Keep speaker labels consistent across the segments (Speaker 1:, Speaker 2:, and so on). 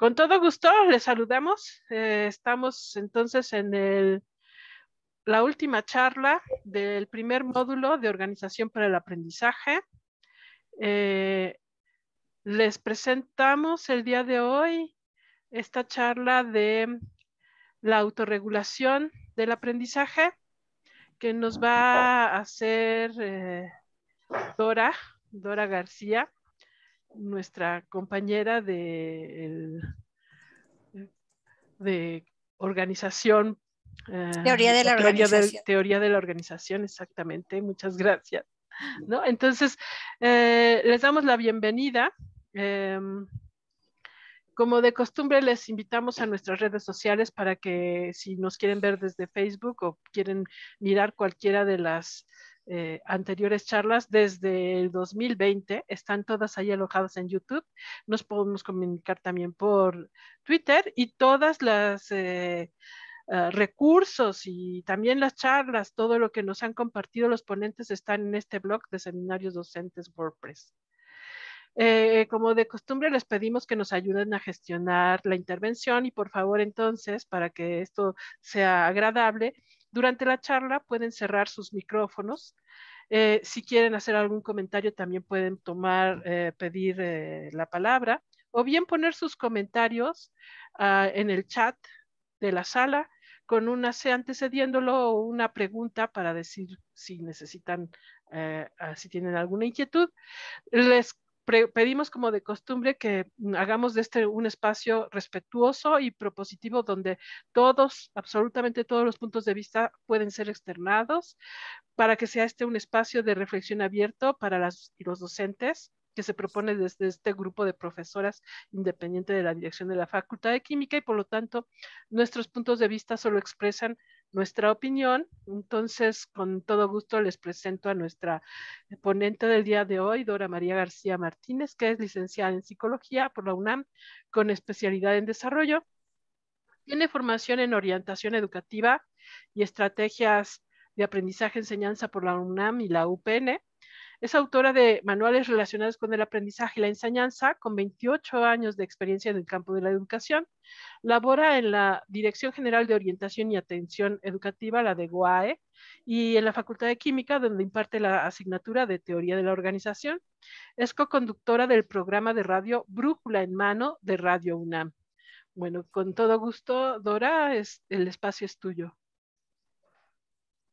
Speaker 1: Con todo gusto, les saludamos. Eh, estamos entonces en la última charla del primer módulo de Organización para el Aprendizaje. Eh, les presentamos el día de hoy esta charla de la autorregulación del aprendizaje que nos va a hacer eh, Dora, Dora García nuestra compañera de, de organización. Eh, teoría de la organización. teoría de la organización, exactamente. Muchas gracias. ¿No? Entonces, eh, les damos la bienvenida. Em, como de costumbre, les invitamos a nuestras redes sociales para que si nos quieren ver desde Facebook o quieren mirar cualquiera de las eh, anteriores charlas desde el 2020. Están todas ahí alojadas en YouTube. Nos podemos comunicar también por Twitter y todas las... Eh, ah, recursos y también las charlas, todo lo que nos han compartido los ponentes están en este blog de seminarios docentes WordPress. Eh, como de costumbre, les pedimos que nos ayuden a gestionar la intervención y por favor entonces, para que esto sea agradable, durante la charla pueden cerrar sus micrófonos. Eh, si quieren hacer algún comentario, también pueden tomar, eh, pedir eh, la palabra o bien poner sus comentarios ah, en el chat de la sala con una, antecediéndolo una pregunta para decir si necesitan, ah, si tienen alguna inquietud. Les pedimos como de costumbre que mm, hagamos de este un espacio respetuoso y propositivo donde todos, absolutamente todos los puntos de vista pueden ser externados para que sea este un espacio de reflexión abierto para las, los docentes que se propone desde este grupo de profesoras independiente de la dirección de la Facultad de Química y por lo tanto nuestros puntos de vista solo expresan nuestra opinión. Entonces, con todo gusto les presento a nuestra ponente del día de hoy, Dora María García Martínez, que es licenciada en psicología por la UNAM con especialidad en desarrollo. Tiene formación en orientación educativa y estrategias de aprendizaje enseñanza por la UNAM y la UPN. Es autora de manuales relacionados con el aprendizaje y la enseñanza, con 28 años de experiencia en el campo de la educación. Labora en la Dirección General de Orientación y Atención Educativa, la de GOAE, y en la Facultad de Química, donde imparte la asignatura de Teoría de la Organización. Es co-conductora del programa de radio Brújula en Mano de Radio UNAM. Bueno, con todo gusto, Dora, el espacio es tuyo.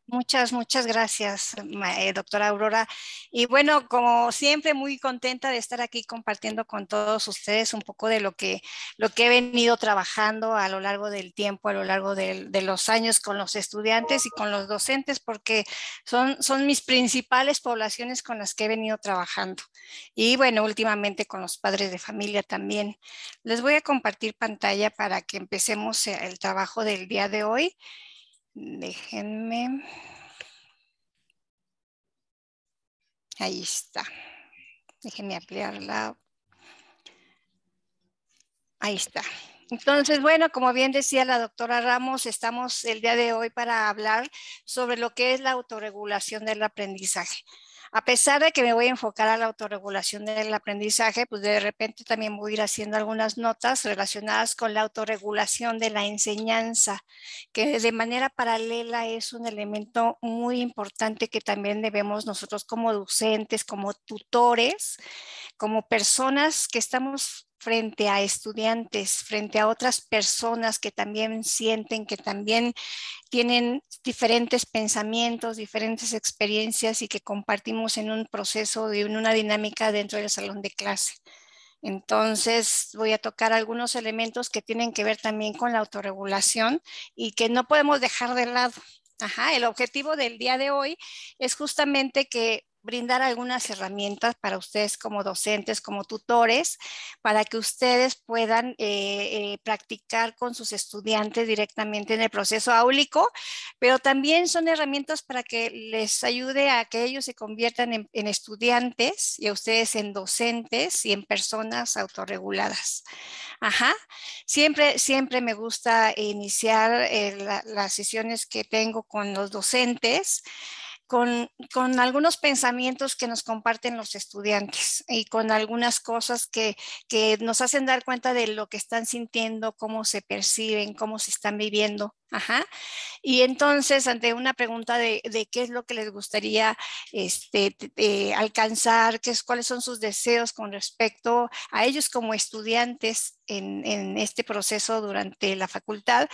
Speaker 2: Muchas, muchas gracias, eh, doctora Aurora. Y bueno, como siempre, muy contenta de estar aquí compartiendo con todos ustedes un poco de lo que, lo que he venido trabajando a lo largo del tiempo, a lo largo de, los años con los estudiantes y con los docentes, porque son, son mis principales poblaciones con las que he venido trabajando. Y bueno, últimamente con los padres de familia también. Les voy a compartir pantalla para que empecemos eh, el trabajo del día de hoy. Déjenme. Ahí está. Déjenme ampliarla. Ahí está. Entonces, bueno, como bien decía la doctora Ramos, estamos el día de hoy para hablar sobre lo que es la autorregulación del aprendizaje a pesar de que me voy a enfocar a la autorregulación del aprendizaje, pues de repente también voy a ir haciendo algunas notas relacionadas con la autorregulación de la enseñanza, que de manera paralela es un elemento muy importante que también debemos nosotros como docentes, como tutores, como personas que estamos frente a estudiantes, frente a otras personas que también sienten, que también tienen diferentes pensamientos, diferentes experiencias y que compartimos en un proceso en una dinámica dentro del salón de clase. Entonces voy a tocar algunos elementos que tienen que ver también con la autorregulación y que no podemos dejar de lado. Ajá, el objetivo del día de hoy es justamente que brindar algunas herramientas para ustedes como docentes, como tutores, para que ustedes puedan eh, eh, practicar con sus estudiantes directamente en el proceso áulico, pero también son herramientas para que les ayude a que ellos se conviertan en, estudiantes y a ustedes en docentes y en personas autorreguladas. Ajá. Siempre, siempre me gusta iniciar eh, las sesiones que tengo con los docentes con, algunos pensamientos que nos comparten los estudiantes y con algunas cosas que, nos hacen dar cuenta de lo que están sintiendo, cómo se perciben, cómo se están viviendo. Ajá. Y entonces, ante una pregunta de, qué es lo que les gustaría este, alcanzar, qué es, cuáles son sus deseos con respecto a ellos como estudiantes en este proceso durante la facultad,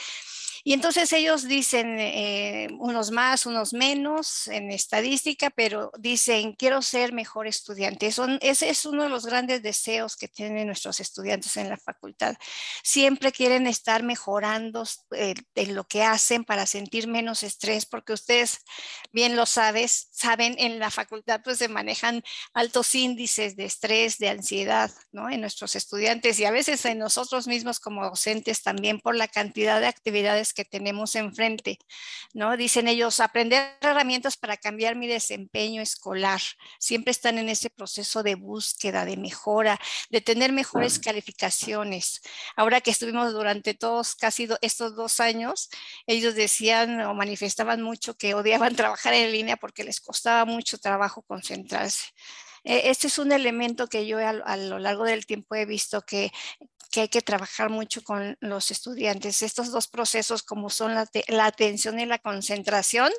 Speaker 2: y entonces ellos dicen, eh, unos más, unos menos en estadística, pero dicen, quiero ser mejor estudiante. ese es uno de los grandes deseos que tienen nuestros estudiantes en la facultad. Siempre quieren estar mejorando eh, en lo que hacen para sentir menos estrés, porque ustedes bien lo sabes, saben, en la facultad pues se manejan altos índices de estrés, de ansiedad, ¿no? En nuestros estudiantes y a veces en nosotros mismos como docentes también por la cantidad de actividades que tenemos enfrente, ¿no? Dicen ellos, aprender herramientas para cambiar mi desempeño escolar. Siempre están en ese proceso de búsqueda, de mejora, de tener mejores calificaciones. Ahora que estuvimos durante todos casi estos dos años, ellos decían o manifestaban mucho que odiaban trabajar en línea porque les costaba mucho trabajo concentrarse. E, este es un elemento que yo a, lo largo del tiempo he visto que hay que trabajar mucho con los estudiantes. Estos dos procesos, como son la, atención y la concentración,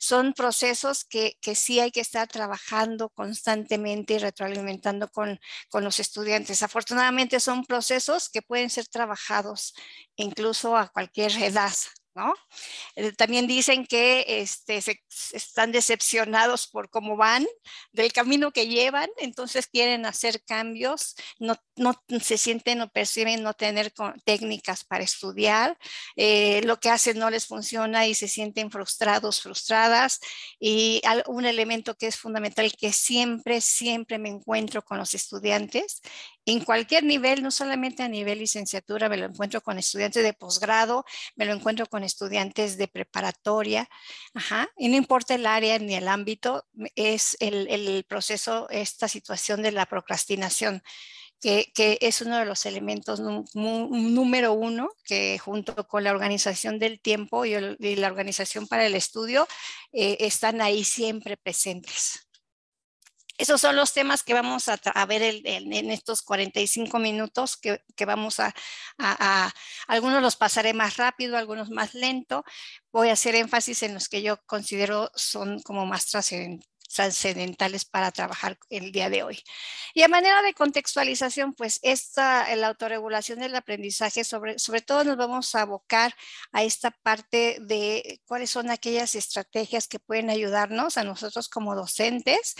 Speaker 2: son procesos que, sí hay que estar trabajando constantemente y retroalimentando con, con, los estudiantes. Afortunadamente son procesos que pueden ser trabajados incluso a cualquier edad, ¿no? Eh, también dicen que este, están decepcionados por cómo van, del camino que llevan, entonces quieren hacer cambios, no, no se sienten o perciben no tener técnicas para estudiar, eh, lo que hacen no les funciona y se sienten frustrados, frustradas. Y un elemento que es fundamental que siempre, siempre me encuentro con los estudiantes en cualquier nivel, no solamente a nivel licenciatura, me lo encuentro con estudiantes de posgrado, me lo encuentro con estudiantes de preparatoria, y no importa el área ni el ámbito, es el, proceso, esta situación de la procrastinación. Que, es uno de los elementos número uno que junto con la organización del tiempo y, la organización para el estudio eh, están ahí siempre presentes. Esos son los temas que vamos a, ver en estos 45 minutos que, vamos a, Algunos los pasaré más rápido, algunos más lento. Voy a hacer énfasis en los que yo considero son como más trascendentes transcendentales para trabajar el día de hoy. Y a manera de contextualización, pues esta, la autorregulación del aprendizaje, sobre, sobre todo nos vamos a abocar a esta parte de cuáles son aquellas estrategias que pueden ayudarnos a nosotros como docentes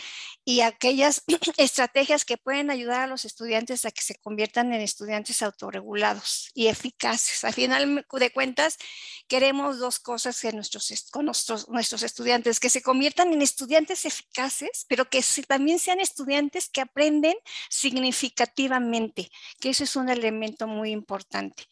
Speaker 2: y aquellas estrategias que pueden ayudar a los estudiantes a que se conviertan en estudiantes autorregulados y eficaces. Al final de cuentas, queremos dos cosas que nuestros, con nuestros, nuestros estudiantes, que se conviertan en estudiantes eficaces pero que también sean estudiantes que aprenden significativamente, que eso es un elemento muy importante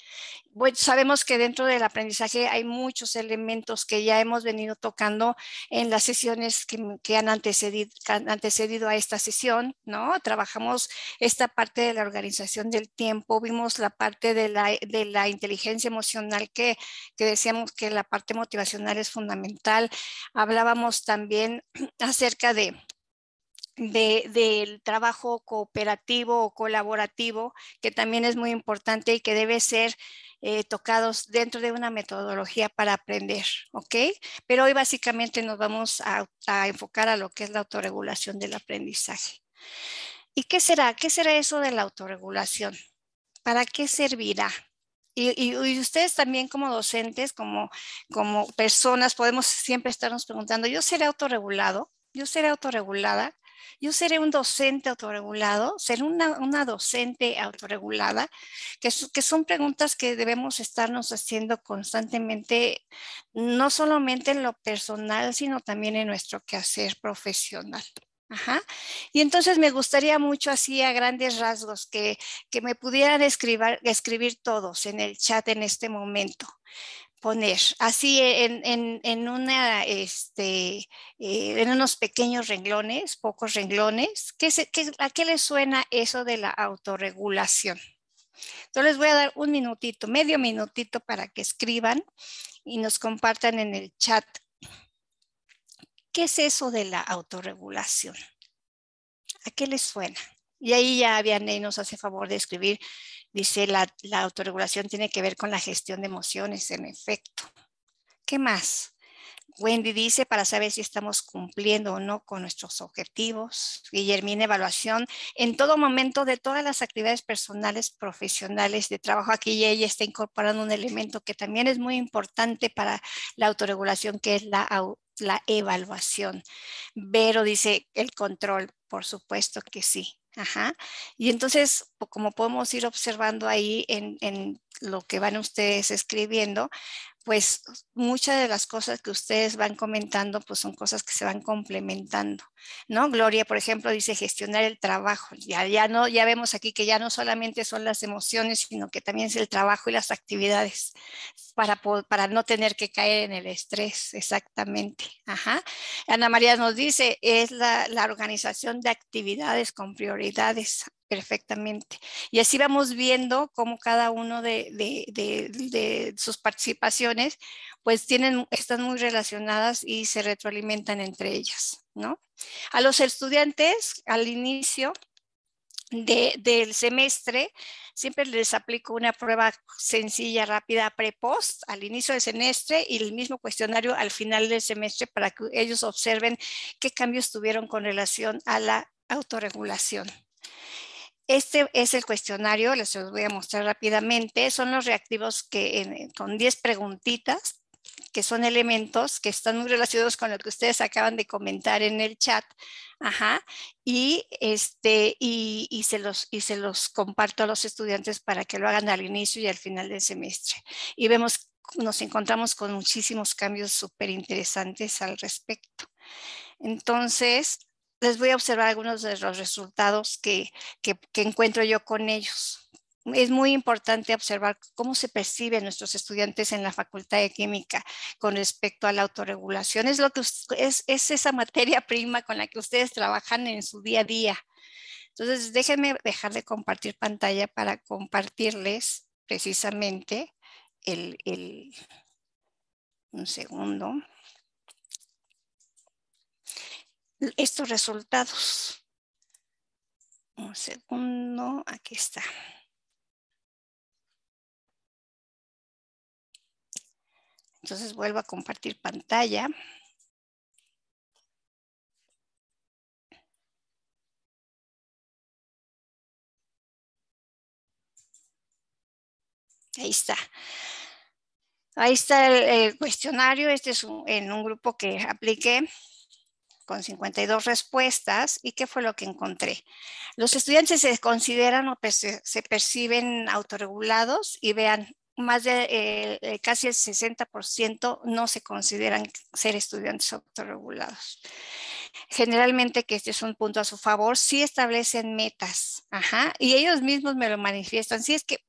Speaker 2: sabemos que dentro del aprendizaje hay muchos elementos que ya hemos venido tocando en las sesiones mm, que, han, antecedido, a esta sesión, ¿no? Trabajamos esta parte de la organización del tiempo, vimos la parte de la, inteligencia emocional que, que decíamos que la parte motivacional es fundamental. Hablábamos también acerca de del trabajo cooperativo o colaborativo, que también es muy importante y que debe ser eh, tocados dentro de una metodología para aprender, ¿ok? Pero hoy básicamente nos vamos a, enfocar a lo que es la autorregulación del aprendizaje. ¿Y qué será? ¿Qué será eso de la autorregulación? ¿Para qué servirá? Y, ustedes también como docentes, como, como personas, podemos siempre estarnos preguntando, ¿yo seré autorregulado? ¿Yo seré autorregulada? Yo seré un docente autorregulado, seré una, docente autorregulada, que, son preguntas que debemos estarnos haciendo constantemente, no solamente en lo personal, sino también en nuestro quehacer profesional. Y entonces me gustaría mucho así a grandes rasgos que, que me pudieran escribir todos en el chat en este momento poner así en, una, este, eh, en unos pequeños renglones, pocos renglones. ¿Qué qué, ¿A qué le suena eso de la autorregulación? Entonces les voy a dar un minutito, medio minutito para que escriban y nos compartan en el chat. ¿Qué es eso de la autorregulación? ¿A qué les suena? Y ahí ya Vianney nos hace favor de escribir Dice, la, la autorregulación tiene que ver con la gestión de emociones, en efecto. ¿Qué más? Wendy dice, para saber si estamos cumpliendo o no con nuestros objetivos. Guillermina, evaluación en todo momento de todas las actividades personales, profesionales, de trabajo. Aquí ella está incorporando un elemento que también es muy importante para la autorregulación, que es la, la evaluación. Vero dice, el control, por supuesto que sí. Ajá. Y entonces, como podemos ir observando ahí en, en, lo que van ustedes escribiendo, pues muchas de las cosas que ustedes van comentando, pues son cosas que se van complementando, ¿no? Gloria, por ejemplo, dice gestionar el trabajo. Ya, ya, no, ya vemos aquí que ya no solamente son las emociones, sino que también es el trabajo y las actividades para, para no tener que caer en el estrés, exactamente. Ana María nos dice, es la, la organización de actividades con prioridades. Perfectamente. Y así vamos viendo cómo cada uno de, sus participaciones, pues tienen, están muy relacionadas y se retroalimentan entre ellas, ¿no? A los estudiantes, al inicio del semestre, siempre les aplico una prueba sencilla, rápida, pre-post, al inicio del semestre y el mismo cuestionario al final del semestre para que ellos observen qué cambios tuvieron con relación a la autorregulación. Este es el cuestionario, les voy a mostrar rápidamente. Son los reactivos que con 10 preguntitas, que son elementos que están muy relacionados con lo que ustedes acaban de comentar en el chat. Ajá. Y, este, y, y, se los, y se los comparto a los estudiantes para que lo hagan al inicio y al final del semestre. Y vemos, nos encontramos con muchísimos cambios súper interesantes al respecto. Entonces, les voy a observar algunos de los resultados que, encuentro yo con ellos. Es muy importante observar cómo se perciben nuestros estudiantes en la Facultad de Química con respecto a la autorregulación. Es, lo que, es, esa materia prima con la que ustedes trabajan en su día a día. Entonces, déjenme dejar de compartir pantalla para compartirles precisamente el, el un segundo estos resultados. Un segundo, aquí está.
Speaker 3: Entonces vuelvo a compartir pantalla.
Speaker 2: Ahí está. Ahí está el, cuestionario. Este es en un grupo que apliqué con 52 respuestas y qué fue lo que encontré. Los estudiantes se consideran o se perciben autorregulados y vean, más de eh, eh, casi el 60% no se consideran ser estudiantes autorregulados. Generalmente, que este es un punto a su favor, sí establecen metas, y ellos mismos me lo manifiestan. Si es que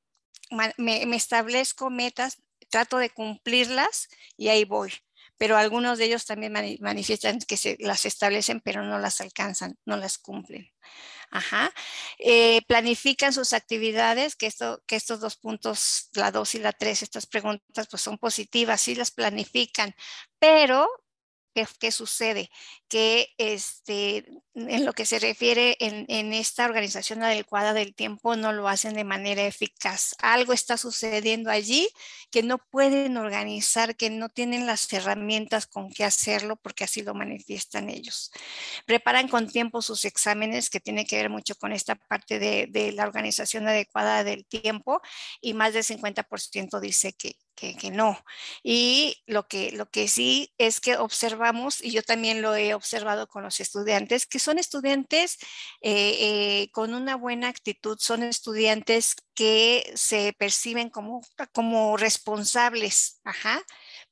Speaker 2: me establezco metas, trato de cumplirlas y ahí voy pero algunos de ellos también manifiestan que se las establecen, pero no las alcanzan, no las cumplen. Ajá. Eh, planifican sus actividades, que, esto, que estos dos puntos, la 2 y la 3, estas preguntas pues son positivas, sí las planifican, pero ¿Qué sucede, que este, en lo que se refiere en, esta organización adecuada del tiempo no lo hacen de manera eficaz. Algo está sucediendo allí que no pueden organizar, que no tienen las herramientas con qué hacerlo porque así lo manifiestan ellos. Preparan con tiempo sus exámenes, que tiene que ver mucho con esta parte de, de la organización adecuada del tiempo y más del 50% dice que, que, no. Y lo que, lo que sí es que observamos, y yo también lo he observado con los estudiantes, que son estudiantes eh, eh, con una buena actitud, son estudiantes que se perciben como, como responsables,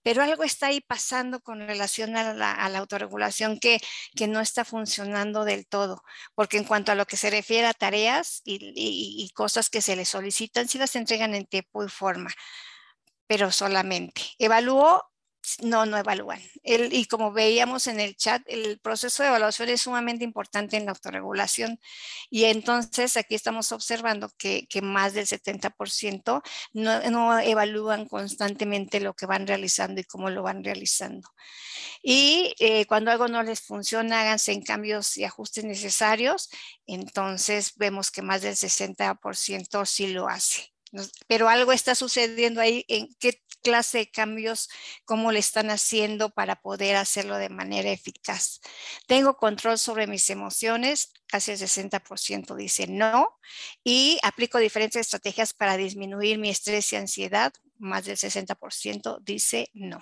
Speaker 2: pero algo está ahí pasando con relación a la, autorregulación que, que, no está funcionando del todo, porque en cuanto a lo que se refiere a tareas y, cosas que se les solicitan, sí las entregan en tiempo y forma pero solamente. Evaluó, no, no evalúan. y como veíamos en el chat, el proceso de evaluación es sumamente importante en la autorregulación. Y entonces aquí estamos observando que, más del 70% no, no evalúan constantemente lo que van realizando y cómo lo van realizando. Y eh, cuando algo no les funciona, háganse en cambios y ajustes necesarios. Entonces vemos que más del 60% sí lo hace pero algo está sucediendo ahí, en qué clase de cambios, cómo le están haciendo para poder hacerlo de manera eficaz. Tengo control sobre mis emociones, casi el 60% dice no, y aplico diferentes estrategias para disminuir mi estrés y ansiedad, más del 60% dice no.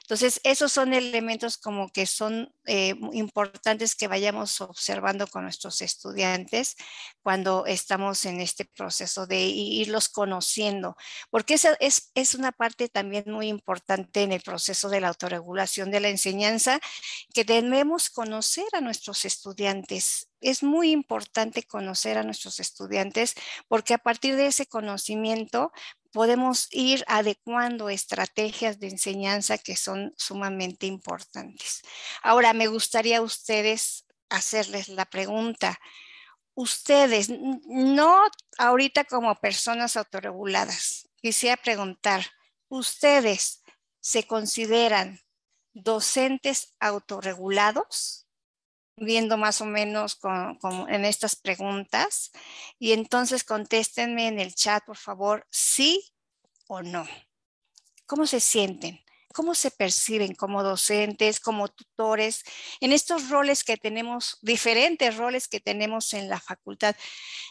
Speaker 2: Entonces, esos son elementos como que son eh, importantes que vayamos observando con nuestros estudiantes cuando estamos en este proceso de irlos conociendo, porque esa es, una parte también muy importante en el proceso de la autorregulación de la enseñanza, que debemos conocer a nuestros estudiantes es muy importante conocer a nuestros estudiantes porque a partir de ese conocimiento podemos ir adecuando estrategias de enseñanza que son sumamente importantes. Ahora, me gustaría a ustedes hacerles la pregunta. Ustedes, no ahorita como personas autorreguladas, quisiera preguntar, ¿ustedes se consideran docentes autorregulados? Viendo más o menos en estas preguntas. Y entonces contéstenme en el chat, por favor, sí o no. ¿Cómo se sienten? cómo se perciben como docentes, como tutores, en estos roles que tenemos, diferentes roles que tenemos en la facultad,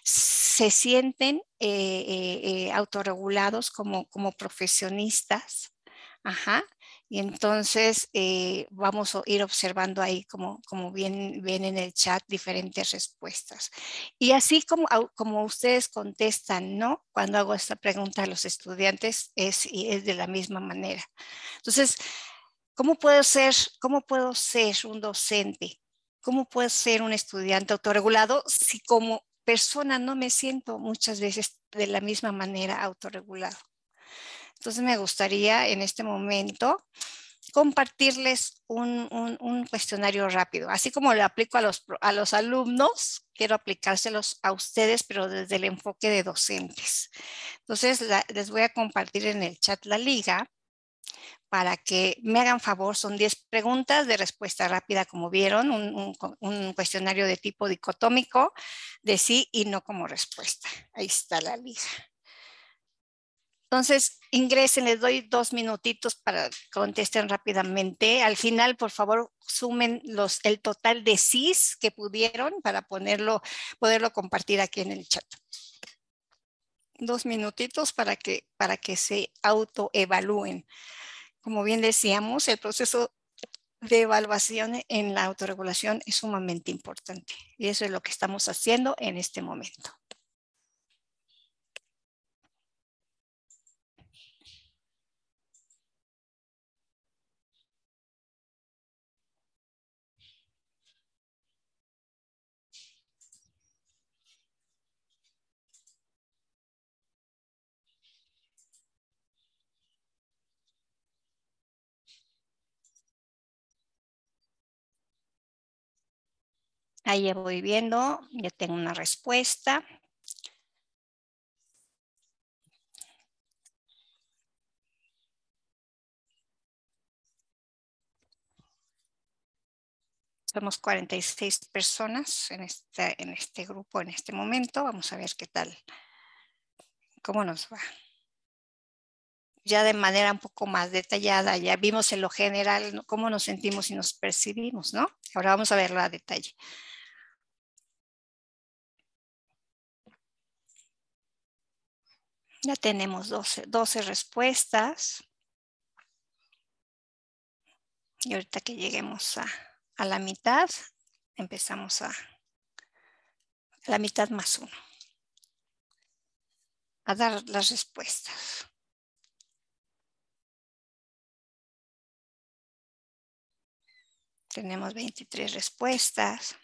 Speaker 2: se sienten eh, eh, eh, autorregulados como, como profesionistas. Ajá. Y entonces eh, vamos a ir observando ahí, como, bien ven en el chat, diferentes respuestas. Y así como, como ustedes contestan, ¿no? Cuando hago esta pregunta a los estudiantes, es, es de la misma manera. Entonces, ¿cómo puedo ser, cómo puedo ser un docente? ¿Cómo puedo ser un estudiante autorregulado si como persona no me siento muchas veces de la misma manera autorregulado? Entonces me gustaría en este momento compartirles un, cuestionario rápido. Así como lo aplico a los, alumnos, quiero aplicárselos a ustedes, pero desde el enfoque de docentes. Entonces les voy a compartir en el chat la liga para que me hagan favor. Son 10 preguntas de respuesta rápida, como vieron, un, un, cuestionario de tipo dicotómico de sí y no como respuesta. Ahí está la liga. Entonces, ingresen, les doy dos minutitos para que contesten rápidamente. Al final, por favor, sumen los, el total de sís que pudieron para ponerlo, poderlo compartir aquí en el chat. Dos minutitos para que, para que se autoevalúen. Como bien decíamos, el proceso de evaluación en la autorregulación es sumamente importante y eso es lo que estamos haciendo en este momento.
Speaker 3: Ahí ya voy viendo, ya tengo una respuesta.
Speaker 2: Somos 46 personas en este, en este grupo en este momento. Vamos a ver qué tal, cómo nos va. Ya de manera un poco más detallada, ya vimos en lo general cómo nos sentimos y nos percibimos, ¿no? Ahora vamos a verlo a detalle. Ya tenemos 12, 12 respuestas. Y ahorita que lleguemos a, la mitad, empezamos a, a la mitad más uno. A dar las respuestas.
Speaker 3: Tenemos 23 respuestas.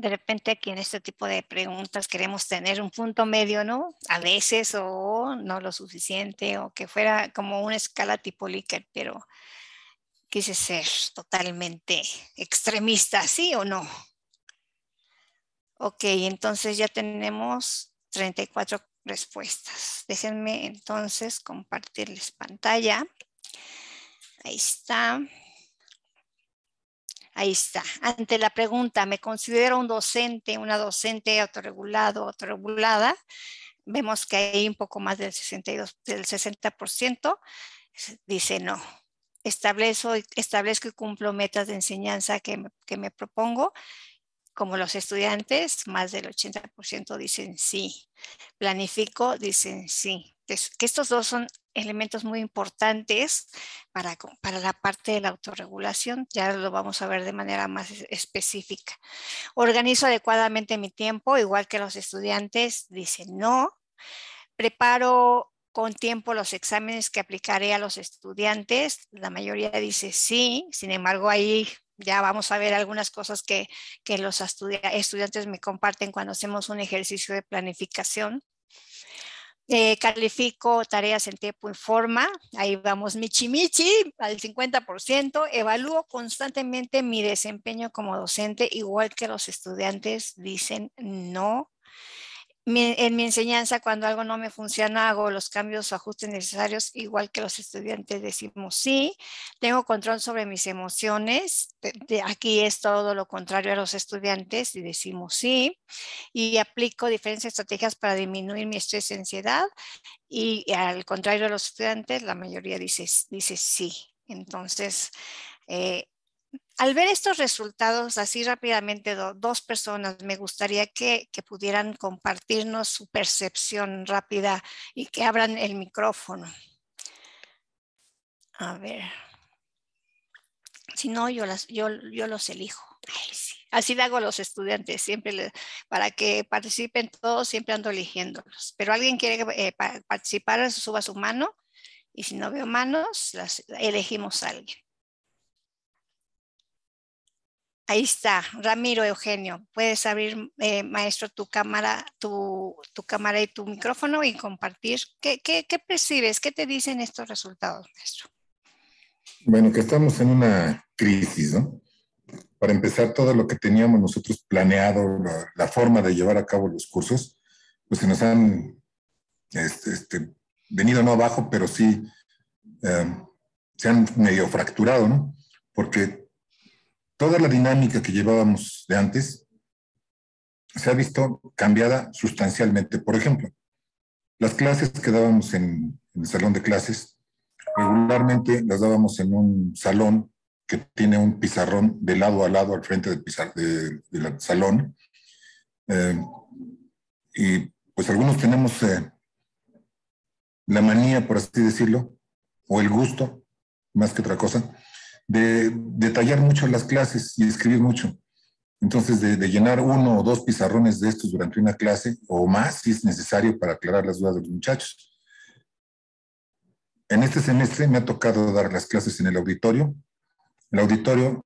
Speaker 2: de repente aquí en este tipo de preguntas queremos tener un punto medio, ¿no? A veces o no lo suficiente o que fuera como una escala tipo Likert, pero quise ser totalmente extremista, ¿sí o no? Ok, entonces ya tenemos 34 respuestas. Déjenme entonces compartirles pantalla. Ahí está. Ahí está. Ante la pregunta, ¿me considero un docente, una docente autorregulado, autorregulada? Vemos que hay un poco más del 62, del 60% dice no. Establezco, establezco y cumplo metas de enseñanza que, que me propongo como los estudiantes, más del 80% dicen sí. Planifico, dicen sí. Que, estos dos son elementos muy importantes para, para la parte de la autorregulación. Ya lo vamos a ver de manera más específica. Organizo adecuadamente mi tiempo, igual que los estudiantes dicen no. Preparo con tiempo los exámenes que aplicaré a los estudiantes. La mayoría dice sí, sin embargo ahí ya vamos a ver algunas cosas que, los estudiantes me comparten cuando hacemos un ejercicio de planificación. Eh, califico tareas en tiempo y forma, ahí vamos michi michi, al 50%, evalúo constantemente mi desempeño como docente, igual que los estudiantes dicen no en mi enseñanza, cuando algo no me funciona, hago los cambios o ajustes necesarios, igual que los estudiantes decimos sí. Tengo control sobre mis emociones. aquí es todo lo contrario a los estudiantes y decimos sí. Y aplico diferentes estrategias para disminuir mi estrés y ansiedad. Y al contrario de los estudiantes, la mayoría dice, dice sí. Entonces, eh, al ver estos resultados así rápidamente, dos personas, me gustaría que, pudieran compartirnos su percepción rápida y que abran el micrófono. A ver. Si no, yo, las, yo, los elijo. Así le hago los estudiantes, siempre para que participen todos, siempre ando eligiéndolos. Pero alguien quiere eh, participar, suba su mano y si no veo manos, las, elegimos a alguien. Ahí está, Ramiro Eugenio, puedes abrir, eh, maestro, tu cámara, tu, cámara y tu micrófono y compartir. ¿Qué, percibes? ¿Qué te dicen estos resultados, maestro?
Speaker 4: Bueno, que estamos en una crisis, ¿no? Para empezar, todo lo que teníamos nosotros planeado, la, forma de llevar a cabo los cursos, pues se nos han este, este, venido no abajo, pero sí eh, se han medio fracturado, ¿no? Porque toda la dinámica que llevábamos de antes se ha visto cambiada sustancialmente. Por ejemplo, las clases que dábamos en, el salón de clases, regularmente las dábamos en un salón que tiene un pizarrón de lado a lado al frente del, salón. Eh, y pues algunos tenemos eh, la manía, por así decirlo, o el gusto, más que otra cosa, de detallar mucho las clases y escribir mucho. Entonces, de, llenar uno o dos pizarrones de estos durante una clase o más, si es necesario para aclarar las dudas de los muchachos. En este semestre me ha tocado dar las clases en el auditorio. El auditorio,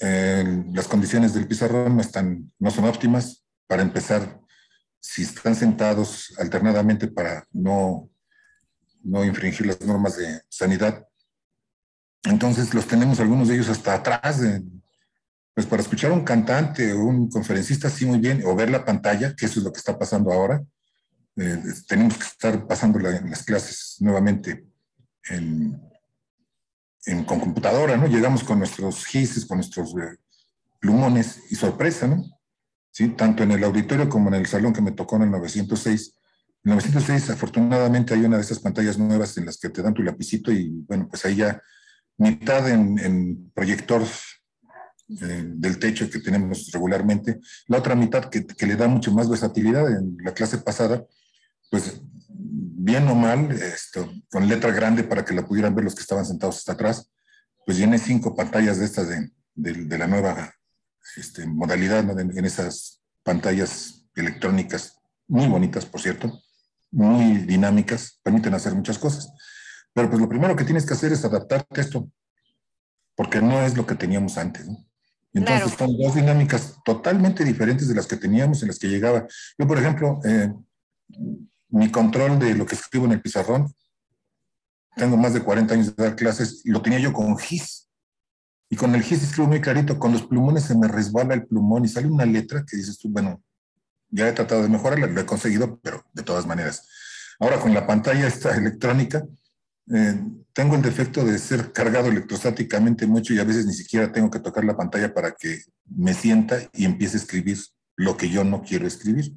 Speaker 4: eh, las condiciones del pizarrón no, están, no son óptimas. Para empezar, si están sentados alternadamente para no, no infringir las normas de sanidad, entonces los tenemos algunos de ellos hasta atrás, pues para escuchar a un cantante o un conferencista, así muy bien, o ver la pantalla, que eso es lo que está pasando ahora. Eh, tenemos que estar pasando las clases nuevamente en, con computadora, ¿no? Llegamos con nuestros gises, con nuestros eh, plumones y sorpresa, ¿no? ¿Sí? Tanto en el auditorio como en el salón que me tocó en el 906. En el 906, afortunadamente, hay una de esas pantallas nuevas en las que te dan tu lapicito y, bueno, pues ahí ya mitad en, proyector eh, del techo que tenemos regularmente, la otra mitad que, le da mucho más versatilidad en la clase pasada, pues bien o mal, con letra grande para que la pudieran ver los que estaban sentados hasta atrás, pues llené cinco pantallas de estas de, la nueva este, modalidad en, en, esas pantallas electrónicas, muy bonitas, por cierto, muy dinámicas, permiten hacer muchas cosas. Pero pues lo primero que tienes que hacer es adaptarte a esto, porque no es lo que teníamos antes. Entonces son dos dinámicas totalmente diferentes de las que teníamos en las que llegaba. Yo, por ejemplo, eh, mi control de lo que escribo en el pizarrón, tengo más de 40 años de dar clases, lo tenía yo con GIS. Y con el GIS escribo muy clarito, con los plumones se me resbala el plumón y sale una letra que dices tú, bueno, ya he tratado de mejorarla, lo he conseguido, pero de todas maneras. Ahora con la pantalla esta electrónica, eh, tengo el defecto de ser cargado electrostáticamente mucho y a veces ni siquiera tengo que tocar la pantalla para que me sienta y empiece a escribir lo que yo no quiero escribir.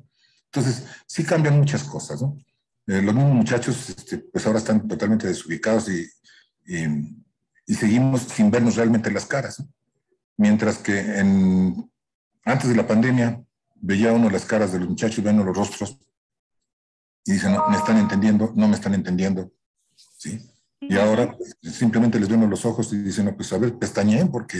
Speaker 4: Entonces, sí cambian muchas cosas, eh, los mismos muchachos, este, pues ahora están totalmente desubicados y, seguimos sin vernos realmente las caras. Mientras que en, antes de la pandemia veía uno las caras de los muchachos, veía uno los rostros y dicen, no, me están entendiendo, no me están entendiendo, y ahora pues, simplemente les uno los ojos y dicen, no, pues a ver, pestañeen porque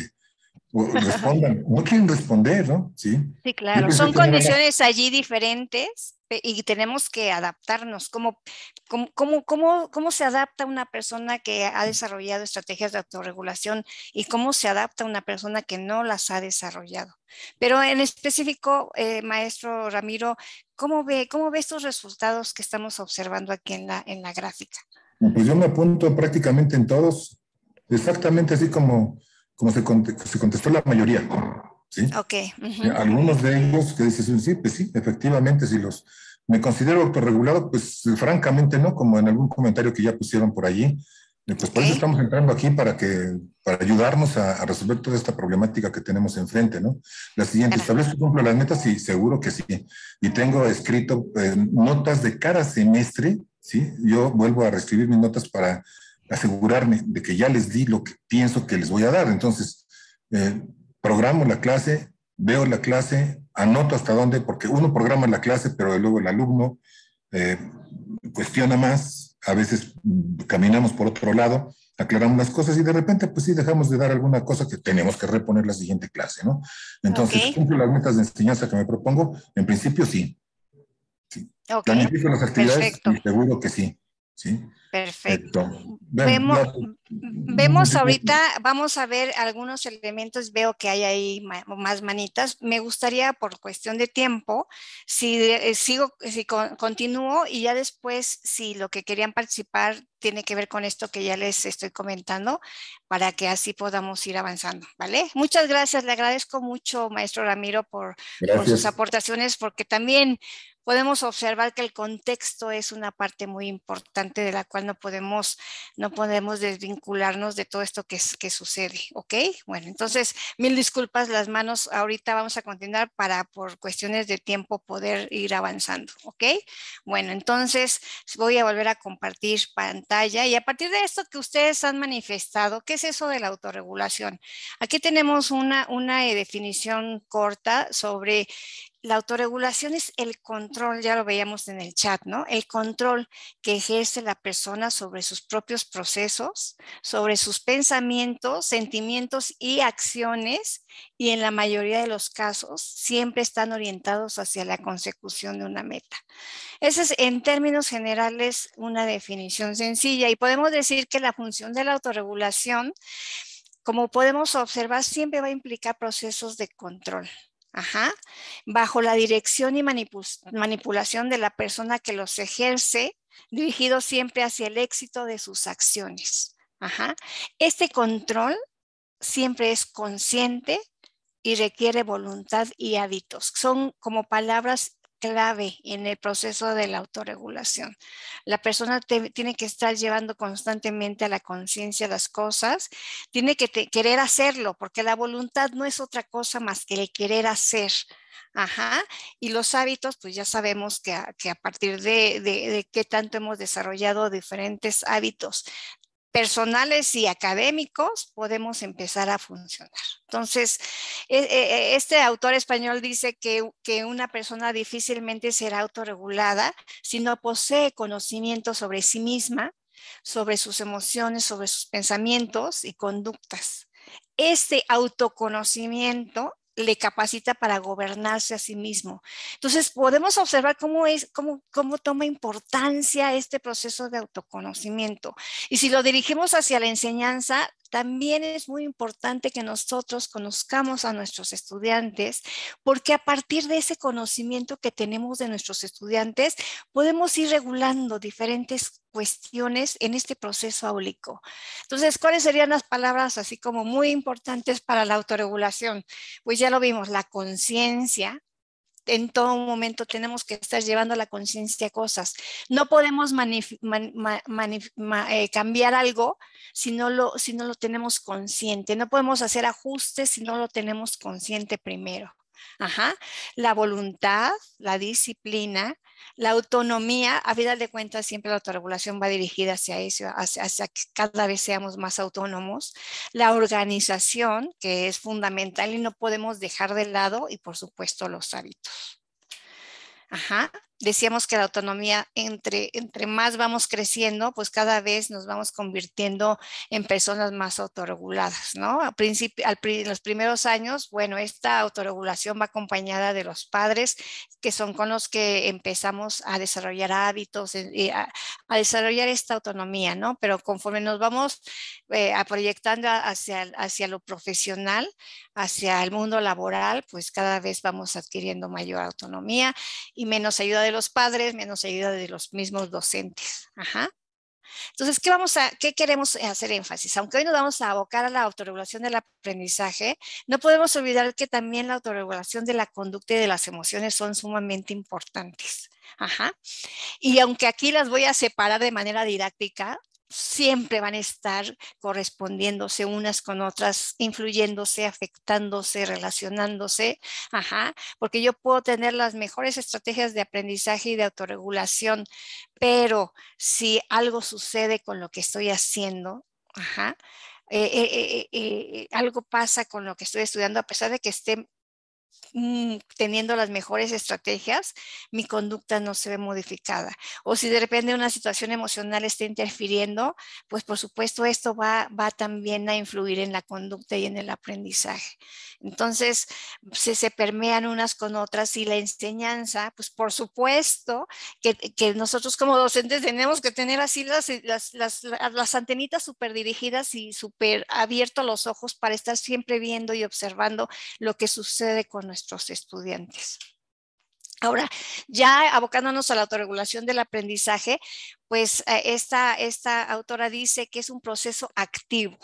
Speaker 4: respondan, no quieren responder, ¿no? Sí,
Speaker 2: claro, son condiciones allí diferentes y tenemos que adaptarnos. ¿Cómo, cómo, cómo, cómo, se adapta una persona que ha desarrollado estrategias de autorregulación y cómo se adapta una persona que no las ha desarrollado? Pero en específico, eh, maestro Ramiro, ¿cómo ve, ¿cómo ve estos resultados que estamos observando aquí en la, en la gráfica?
Speaker 4: Pues yo me apunto prácticamente en todos, exactamente así como, como se, se contestó la mayoría. ¿sí? Ok. Algunos de ellos que dicen, sí, pues sí, efectivamente, si los me considero autorregulado, pues francamente no, como en algún comentario que ya pusieron por allí. Pues por eso estamos entrando aquí para que para ayudarnos a, resolver toda esta problemática que tenemos enfrente, ¿no? La siguiente, establezco cumplo las metas sí, seguro que sí. Y tengo escrito eh, notas de cada semestre ¿sí? Yo vuelvo a reescribir mis notas para asegurarme de que ya les di lo que pienso que les voy a dar. Entonces, eh, programo la clase, veo la clase, anoto hasta dónde, porque uno programa la clase, pero luego el alumno eh, cuestiona más, a veces caminamos por otro lado, aclaramos las cosas y de repente, pues sí, dejamos de dar alguna cosa que tenemos que reponer la siguiente clase, ¿no? Entonces, ¿cumplo las metas de enseñanza que me propongo? En principio, sí. Ok, Perfecto. seguro que sí.
Speaker 2: Perfecto. Vemos, ahorita, vamos a ver algunos elementos, veo que hay ahí más manitas. Me gustaría, por cuestión de tiempo, si eh, sigo, si continúo y ya después, si lo que querían participar tiene que ver con esto que ya les estoy comentando, para que así podamos ir avanzando, ¿vale? Muchas gracias, le agradezco mucho, maestro Ramiro, por sus aportaciones, porque también podemos observar que el contexto es una parte muy importante de la cual no podemos, no podemos desvincularnos de todo esto que, sucede, ¿ok? Bueno, entonces, mil disculpas las manos, ahorita vamos a continuar para por cuestiones de tiempo poder ir avanzando, ¿ok? Bueno, entonces voy a volver a compartir pantalla y a partir de esto que ustedes han manifestado, ¿qué es eso de la autorregulación? Aquí tenemos una, una eh, definición corta sobre la autorregulación es el control, ya lo veíamos en el chat, ¿no? El control que ejerce la persona sobre sus propios procesos, sobre sus pensamientos, sentimientos y acciones, y en la mayoría de los casos siempre están orientados hacia la consecución de una meta. Esa es, en términos generales, una definición sencilla y podemos decir que la función de la autorregulación como podemos observar, siempre va a implicar procesos de control, Ajá. Bajo la dirección y manipulación de la persona que los ejerce, dirigido siempre hacia el éxito de sus acciones. Este control siempre es consciente y requiere voluntad y hábitos. Son como palabras clave en el proceso de la autorregulación. La persona tiene que estar llevando constantemente a la conciencia las cosas, tiene que querer hacerlo, porque la voluntad no es otra cosa más que el querer hacer. Ajá. Y los hábitos, pues ya sabemos que a, que a partir de, de, de, qué tanto hemos desarrollado diferentes hábitos personales y académicos podemos empezar a funcionar. Entonces, e, e, e, este autor español dice que, una persona difícilmente será autorregulada si no posee conocimiento sobre sí misma, sobre sus emociones, sobre sus pensamientos y conductas. Este autoconocimiento le capacita para gobernarse a sí mismo. Entonces, podemos observar cómo es, cómo, cómo toma importancia este proceso de autoconocimiento. Y si lo dirigimos hacia la enseñanza, también es muy importante que nosotros conozcamos a nuestros estudiantes, porque a partir de ese conocimiento que tenemos de nuestros estudiantes, podemos ir regulando diferentes cuestiones en este proceso aúlico. Entonces, ¿cuáles serían las palabras así como muy importantes para la autorregulación? Pues ya lo vimos, la conciencia, en todo momento tenemos que estar llevando la conciencia a cosas. No podemos eh, cambiar algo si no, lo, si no lo tenemos consciente. No podemos hacer ajustes si no lo tenemos consciente primero. Ajá. La voluntad, la disciplina, la autonomía, a final de cuentas siempre la autorregulación va dirigida hacia eso, hacia, hacia, que cada vez seamos más autónomos, la organización, que es fundamental y no podemos dejar de lado, y por supuesto los hábitos. Ajá decíamos que la autonomía, entre, entre más vamos creciendo, pues cada vez nos vamos convirtiendo en personas más autorreguladas, ¿no? Al al en los primeros años, bueno, esta autorregulación va acompañada de los padres, que son con los que empezamos a desarrollar hábitos, eh, y a, desarrollar esta autonomía, ¿no? Pero conforme nos vamos eh, a proyectando hacia, hacia lo profesional, hacia el mundo laboral, pues cada vez vamos adquiriendo mayor autonomía y menos ayuda los padres, menos ayuda de los mismos docentes. Entonces, ¿qué, vamos a, ¿qué queremos hacer énfasis? Aunque hoy nos vamos a abocar a la autorregulación del aprendizaje, no podemos olvidar que también la autorregulación de la conducta y de las emociones son sumamente importantes. Y aunque aquí las voy a separar de manera didáctica, siempre van a estar correspondiéndose unas con otras, influyéndose, afectándose, relacionándose, ajá, porque yo puedo tener las mejores estrategias de aprendizaje y de autorregulación, pero si algo sucede con lo que estoy haciendo, eh, eh, eh, algo pasa con lo que estoy estudiando, a pesar de que esté Mm, teniendo las mejores estrategias, mi conducta no se ve modificada. O si de repente una situación emocional está interfiriendo, pues por supuesto esto va, también a influir en la conducta y en el aprendizaje. Entonces, se, se permean unas con otras y la enseñanza, pues por supuesto que, que nosotros como docentes tenemos que tener así las, las, las antenitas súper dirigidas y súper abiertos los ojos para estar siempre viendo y observando lo que sucede con nuestros estudiantes. Ahora, ya abocándonos a la autorregulación del aprendizaje, pues eh, esta, esta autora dice que es un proceso activo,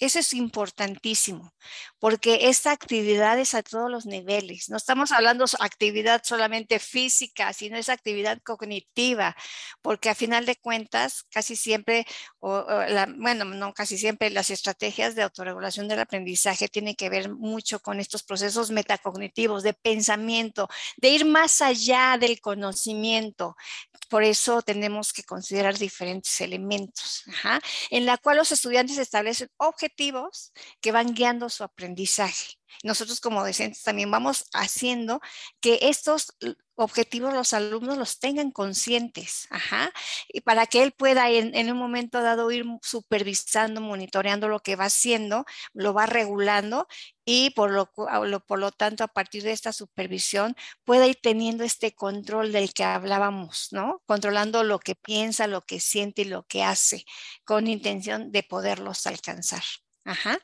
Speaker 2: eso es importantísimo, porque esta actividad es a todos los niveles. No estamos hablando de actividad solamente física, sino es actividad cognitiva, porque a final de cuentas, casi siempre, bueno, no casi siempre, las estrategias de autorregulación del aprendizaje tienen que ver mucho con estos procesos metacognitivos, de pensamiento, de ir más allá del conocimiento. Por eso tenemos que considerar diferentes elementos, en la cual los estudiantes establecen objetivos objetivos que van guiando su aprendizaje. Nosotros como docentes también vamos haciendo que estos objetivos los alumnos los tengan conscientes, ajá, y para que él pueda en, un momento dado ir supervisando, monitoreando lo que va haciendo, lo va regulando y por lo, por lo tanto a partir de esta supervisión pueda ir teniendo este control del que hablábamos, ¿no? Controlando lo que piensa, lo que siente y lo que hace con intención de poderlos alcanzar, ajá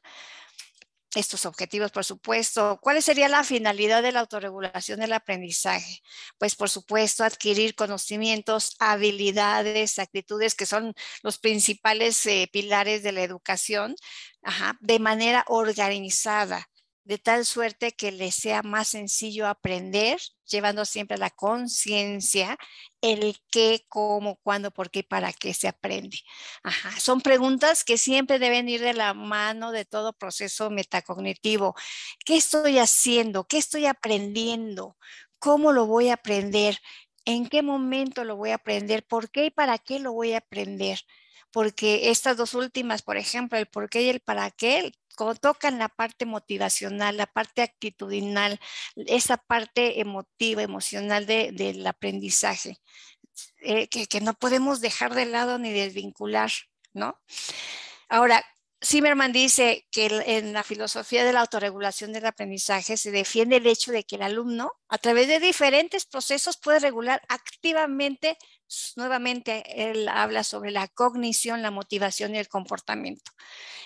Speaker 2: estos objetivos, por supuesto. ¿Cuál sería la finalidad de la autorregulación del aprendizaje? Pues, por supuesto, adquirir conocimientos, habilidades, actitudes que son los principales eh, pilares de la educación, de manera organizada de tal suerte que les sea más sencillo aprender, llevando siempre la conciencia el qué, cómo, cuándo, por qué para qué se aprende. Son preguntas que siempre deben ir de la mano de todo proceso metacognitivo. ¿Qué estoy haciendo? ¿Qué estoy aprendiendo? ¿Cómo lo voy a aprender? ¿En qué momento lo voy a aprender? ¿Por qué y para qué lo voy a aprender? Porque estas dos últimas, por ejemplo, el por qué y el para qué, tocan la parte motivacional, la parte actitudinal, esa parte emotiva, emocional del aprendizaje, eh, que, que, no podemos dejar de lado ni desvincular, ¿no? Ahora, Zimmerman dice que en la filosofía de la autorregulación del aprendizaje se defiende el hecho de que el alumno a través de diferentes procesos puede regular activamente, nuevamente él habla sobre la cognición, la motivación y el comportamiento,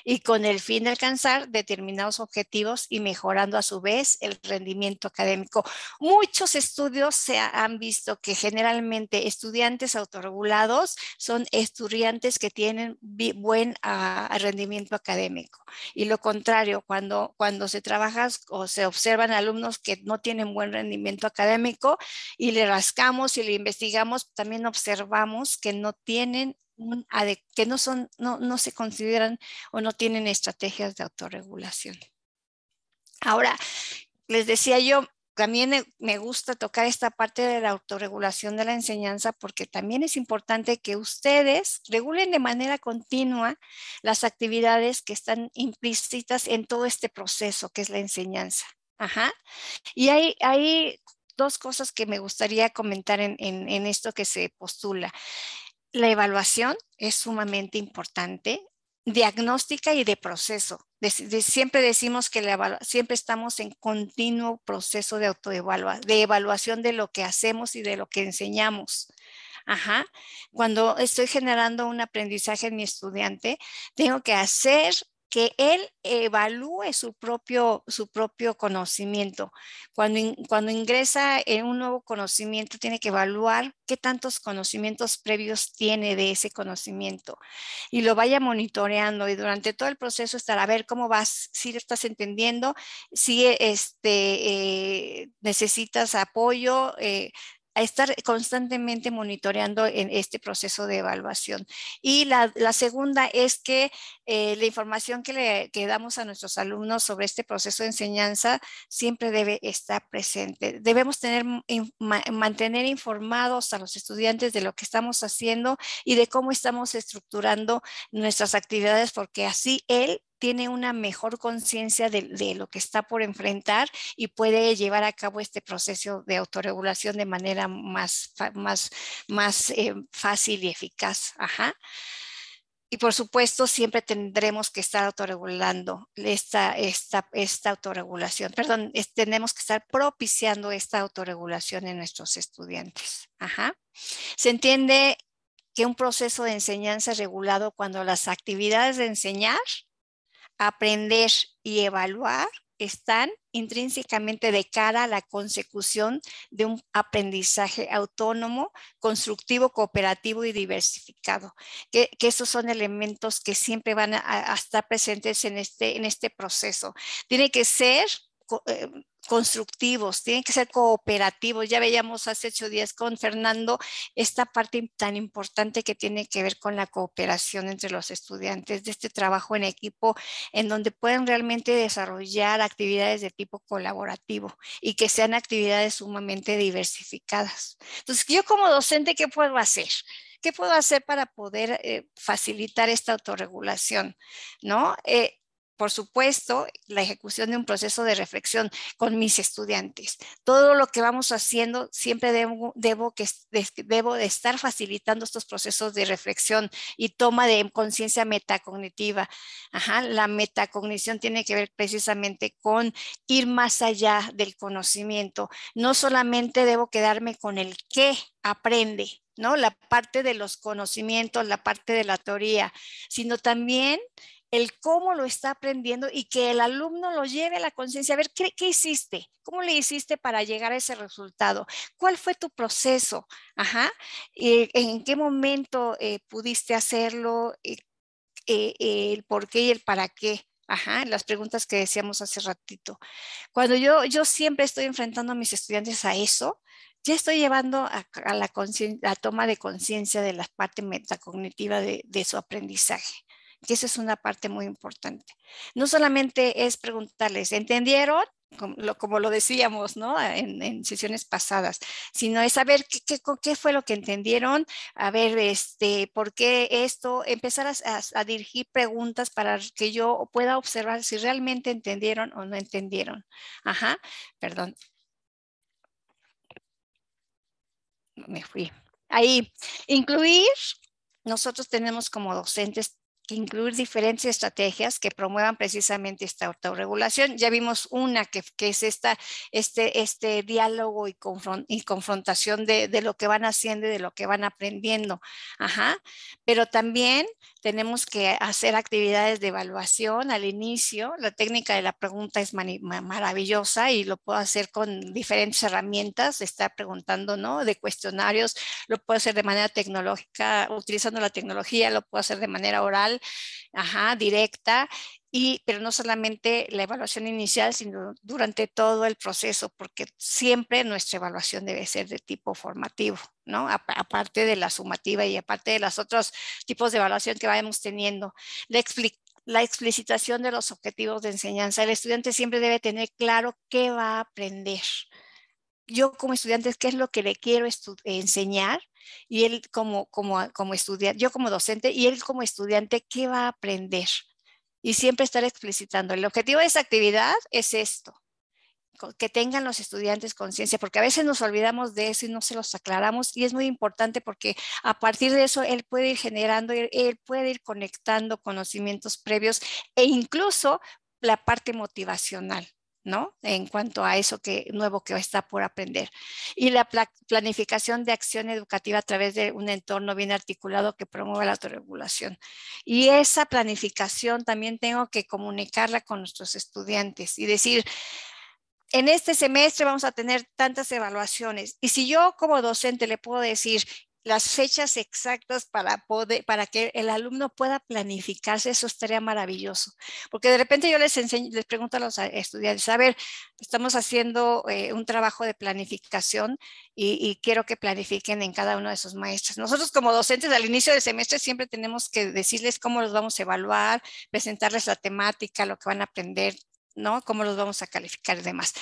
Speaker 2: y con el fin de alcanzar determinados objetivos y mejorando a su vez el rendimiento académico. Muchos estudios se han visto que generalmente estudiantes autorregulados son estudiantes que tienen buen ah, rendimiento académico. Y lo contrario, cuando, cuando se trabaja o se observan alumnos que no tienen buen rendimiento, académico y le rascamos y le investigamos, también observamos que no tienen un, que no son, no se consideran o no tienen estrategias de autorregulación. Ahora, les decía yo, también me gusta tocar esta parte de la autorregulación de la enseñanza porque también es importante que ustedes regulen de manera continua las actividades que están implícitas en todo este proceso que es la enseñanza. Ajá. Y hay, hay dos cosas que me gustaría comentar en, esto que se postula. La evaluación es sumamente importante diagnóstica y de proceso. siempre decimos que la, siempre estamos en continuo proceso de autoevaluación, de evaluación de lo que hacemos y de lo que enseñamos. Ajá. Cuando estoy generando un aprendizaje en mi estudiante, tengo que hacer que él evalúe su propio, su propio conocimiento. Cuando, cuando ingresa en un nuevo conocimiento, tiene que evaluar qué tantos conocimientos previos tiene de ese conocimiento y lo vaya monitoreando y durante todo el proceso estará a ver cómo vas, si lo estás entendiendo, si este, eh, necesitas apoyo, eh, a estar constantemente monitoreando en este proceso de evaluación. Y la, segunda es que eh, la información que le que damos a nuestros alumnos sobre este proceso de enseñanza siempre debe estar presente. Debemos tener, mantener informados a los estudiantes de lo que estamos haciendo y de cómo estamos estructurando nuestras actividades, porque así él tiene una mejor conciencia de, lo que está por enfrentar y puede llevar a cabo este proceso de autorregulación de manera más, más, más eh, fácil y eficaz. Ajá. Y por supuesto, siempre tendremos que estar autorregulando esta, esta, esta autorregulación. Perdón, tenemos que estar propiciando esta autorregulación en nuestros estudiantes. Ajá. Se entiende que un proceso de enseñanza es regulado cuando las actividades de enseñar aprender y evaluar están intrínsecamente de cara a la consecución de un aprendizaje autónomo, constructivo, cooperativo y diversificado, que, esos son elementos que siempre van a, estar presentes en este, en este proceso. Tiene que ser eh, constructivos, tienen que ser cooperativos. Ya veíamos hace ocho días con Fernando esta parte tan importante que tiene que ver con la cooperación entre los estudiantes, de este trabajo en equipo, en donde pueden realmente desarrollar actividades de tipo colaborativo y que sean actividades sumamente diversificadas. Entonces, yo como docente, ¿qué puedo hacer? ¿Qué puedo hacer para poder eh, facilitar esta autorregulación? ¿No? Eh, por supuesto, la ejecución de un proceso de reflexión con mis estudiantes. Todo lo que vamos haciendo, siempre debo, de estar facilitando estos procesos de reflexión y toma de conciencia metacognitiva. Ajá, la metacognición tiene que ver precisamente con ir más allá del conocimiento. No solamente debo quedarme con el qué aprende, ¿no? La parte de los conocimientos, la parte de la teoría, sino también el cómo lo está aprendiendo y que el alumno lo lleve a la conciencia. A ver, ¿qué, hiciste? ¿Cómo le hiciste para llegar a ese resultado? ¿Cuál fue tu proceso? Ajá. Eh, ¿En qué momento eh, pudiste hacerlo? Eh, ¿El por qué y el para qué? Ajá, las preguntas que decíamos hace ratito. Cuando yo, yo siempre estoy enfrentando a mis estudiantes a eso, ya estoy llevando a, la, toma de conciencia de la parte metacognitiva de, su aprendizaje. Y eso es una parte muy importante. No solamente es preguntarles, ¿entendieron? Como lo, decíamos ¿no? en, sesiones pasadas, sino es saber qué, fue lo que entendieron, a ver, este, por qué esto, empezar a, a, dirigir preguntas para que yo pueda observar si realmente entendieron o no entendieron. Ajá, perdón. Me fui. Ahí, incluir, nosotros tenemos como docentes incluir diferentes estrategias que promuevan precisamente esta autorregulación. Ya vimos una que, es esta, este, este diálogo y, confrontación de, lo que van haciendo y de lo que van aprendiendo. Ajá. Pero también tenemos que hacer actividades de evaluación al inicio. La técnica de la pregunta es maravillosa y lo puedo hacer con diferentes herramientas, estar preguntando, ¿no? De cuestionarios, lo puedo hacer de manera tecnológica, utilizando la tecnología, lo puedo hacer de manera oral ajá, directa, y, pero no solamente la evaluación inicial, sino durante todo el proceso, porque siempre nuestra evaluación debe ser de tipo formativo, ¿no? Aparte de la sumativa y aparte de los otros tipos de evaluación que vayamos teniendo. La, la explicitación de los objetivos de enseñanza. El estudiante siempre debe tener claro qué va a aprender, yo como estudiante, ¿qué es lo que le quiero enseñar? Y él como, estudiante, yo como docente y él como estudiante, ¿qué va a aprender? Y siempre estar explicitando. El objetivo de esa actividad es esto que tengan los estudiantes conciencia, porque a veces nos olvidamos de eso y no se los aclaramos y es muy importante porque a partir de eso él puede ir generando, él puede ir conectando conocimientos previos e incluso la parte motivacional. ¿no? En cuanto a eso que, nuevo que está por aprender. Y la planificación de acción educativa a través de un entorno bien articulado que promueva la autorregulación. Y esa planificación también tengo que comunicarla con nuestros estudiantes y decir, en este semestre vamos a tener tantas evaluaciones. Y si yo como docente le puedo decir, las fechas exactas para, poder, para que el alumno pueda planificarse, eso estaría maravilloso. Porque de repente yo les, enseño, les pregunto a los estudiantes, a ver, estamos haciendo eh, un trabajo de planificación y, quiero que planifiquen en cada uno de sus maestros. Nosotros como docentes al inicio del semestre siempre tenemos que decirles cómo los vamos a evaluar, presentarles la temática, lo que van a aprender, ¿no? Cómo los vamos a calificar y demás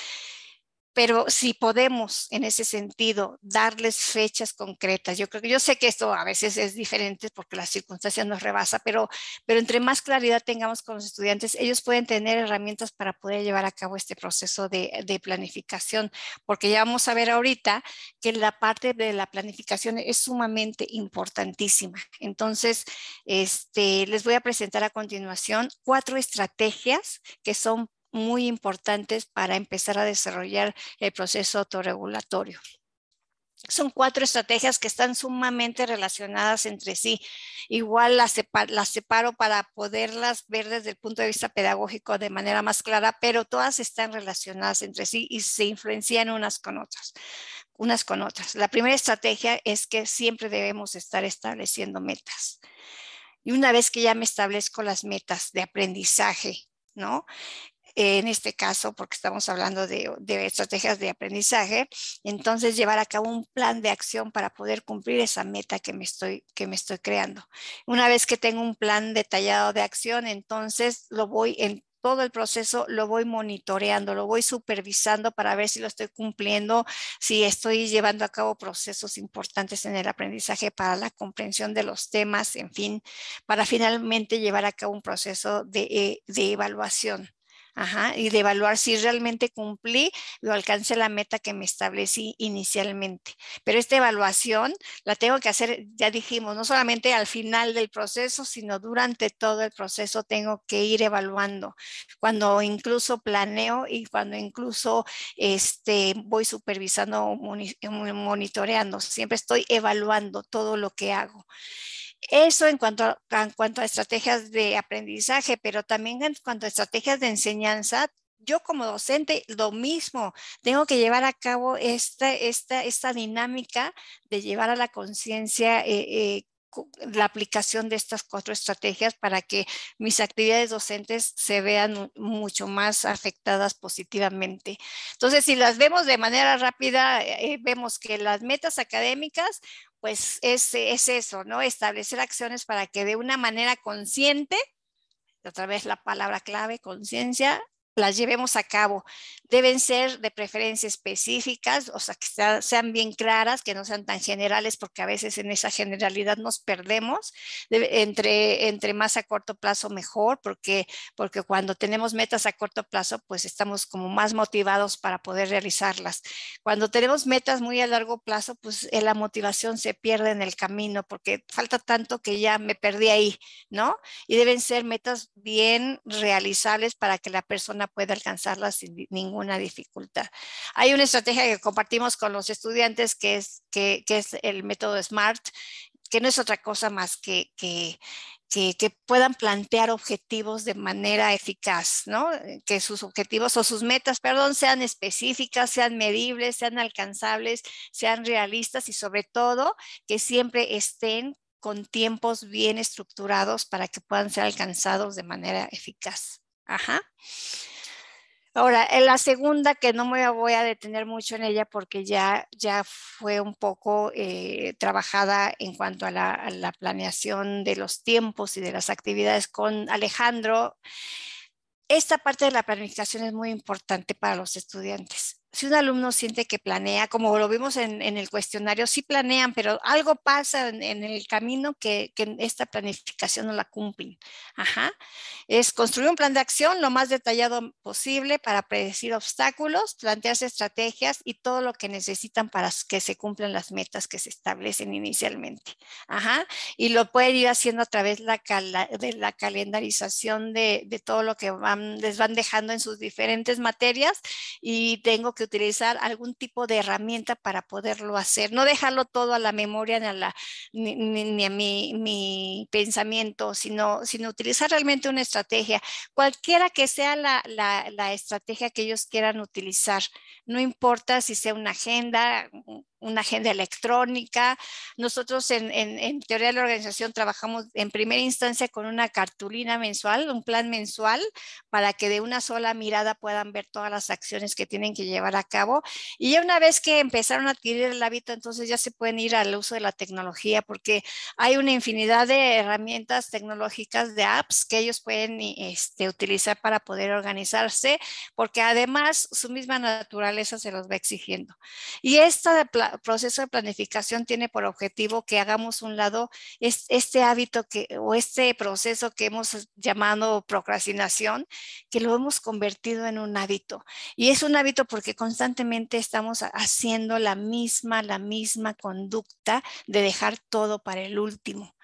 Speaker 2: pero si podemos en ese sentido darles fechas concretas, yo creo que yo sé que esto a veces es diferente porque las circunstancias nos rebasa, pero, pero entre más claridad tengamos con los estudiantes, ellos pueden tener herramientas para poder llevar a cabo este proceso de, planificación, porque ya vamos a ver ahorita que la parte de la planificación es sumamente importantísima. Entonces, este, les voy a presentar a continuación cuatro estrategias que son muy importantes para empezar a desarrollar el proceso autorregulatorio. Son cuatro estrategias que están sumamente relacionadas entre sí. Igual las separo, las separo para poderlas ver desde el punto de vista pedagógico de manera más clara, pero todas están relacionadas entre sí y se influencian unas con otras unas con otras. La primera estrategia es que siempre debemos estar estableciendo metas. Y una vez que ya me establezco las metas de aprendizaje, ¿no? en este caso, porque estamos hablando de, estrategias de aprendizaje, entonces llevar a cabo un plan de acción para poder cumplir esa meta que me estoy, que me estoy creando. Una vez que tengo un plan detallado de acción, entonces lo voy en todo el proceso lo voy monitoreando, lo voy supervisando para ver si lo estoy cumpliendo, si estoy llevando a cabo procesos importantes en el aprendizaje para la comprensión de los temas, en fin, para finalmente llevar a cabo un proceso de, eh, de evaluación y de evaluar si realmente cumplí o alcancé la meta que me establecí inicialmente. Pero esta evaluación la tengo que hacer, ya dijimos, no solamente al final del proceso, sino durante todo el proceso tengo que ir evaluando. Cuando incluso planeo y cuando incluso este, voy supervisando o monitoreando, siempre estoy evaluando todo lo que hago. Eso en cuanto, a, cuanto a estrategias de aprendizaje, pero también en cuanto a estrategias de enseñanza, yo como docente lo mismo, tengo que llevar a cabo esta, dinámica de llevar a la conciencia eh, eh, la aplicación de estas cuatro estrategias para que mis actividades docentes se vean mucho más afectadas positivamente. Entonces, si las vemos de manera rápida, eh, vemos que las metas académicas, pues es, es eso, ¿no? Establecer acciones para que de una manera consciente, otra vez la palabra clave, conciencia, las llevemos a cabo. Deben ser de preferencia específicas, o sea, que sean bien claras, que no sean tan generales, porque a veces en esa generalidad nos perdemos. entre, entre más a corto plazo, mejor, porque, porque cuando tenemos metas a corto plazo, pues estamos como más motivados para poder realizarlas. Cuando tenemos metas muy a largo plazo, pues eh, la motivación se pierde en el camino, porque falta tanto que ya me perdí ahí, ¿no? Y deben ser metas bien realizables para que la persona puede alcanzarla sin ninguna dificultad. Hay una estrategia que compartimos con los estudiantes que es, que, es el método SMART, que no es otra cosa más que, que que, que, puedan plantear objetivos de manera eficaz, ¿no? Que sus objetivos o sus metas, perdón, sean específicas, sean medibles, sean alcanzables, sean realistas y sobre todo que siempre estén con tiempos bien estructurados para que puedan ser alcanzados de manera eficaz. Ajá. Ahora, en la segunda, que no me voy a detener mucho en ella porque ya, ya fue un poco eh, trabajada en cuanto a la, planeación de los tiempos y de las actividades con Alejandro. Esta parte de la planificación es muy importante para los estudiantes si un alumno siente que planea, como lo vimos en, el cuestionario, sí planean, pero algo pasa en, el camino que, esta planificación no la cumplen. Ajá. Es construir un plan de acción lo más detallado posible para predecir obstáculos, plantearse estrategias y todo lo que necesitan para que se cumplan las metas que se establecen inicialmente. Ajá. Y lo pueden ir haciendo a través de la calendarización de, todo lo que les van dejando en sus diferentes materias y tengo que utilizar algún tipo de herramienta para poderlo hacer, no dejarlo todo a la memoria ni a, la, a mi, mi, pensamiento, sino, sino utilizar realmente una estrategia, cualquiera que sea la, la estrategia que ellos quieran utilizar, no importa si sea una agenda, una agenda electrónica. Nosotros en, teoría de la organización trabajamos en primera instancia con una cartulina mensual, un plan mensual, para que de una sola mirada puedan ver todas las acciones que tienen que llevar a cabo. Y ya una vez que empezaron a adquirir el hábito, entonces ya se pueden ir al uso de la tecnología, porque hay una infinidad de herramientas tecnológicas, de apps que ellos pueden este, utilizar para poder organizarse, porque además su misma naturaleza se los va exigiendo. Y esta de el proceso de planificación tiene por objetivo que hagamos un lado este hábito que, o este proceso que hemos llamado procrastinación, que lo hemos convertido en un hábito. Y es un hábito porque constantemente estamos haciendo la misma, la misma conducta de dejar todo para el último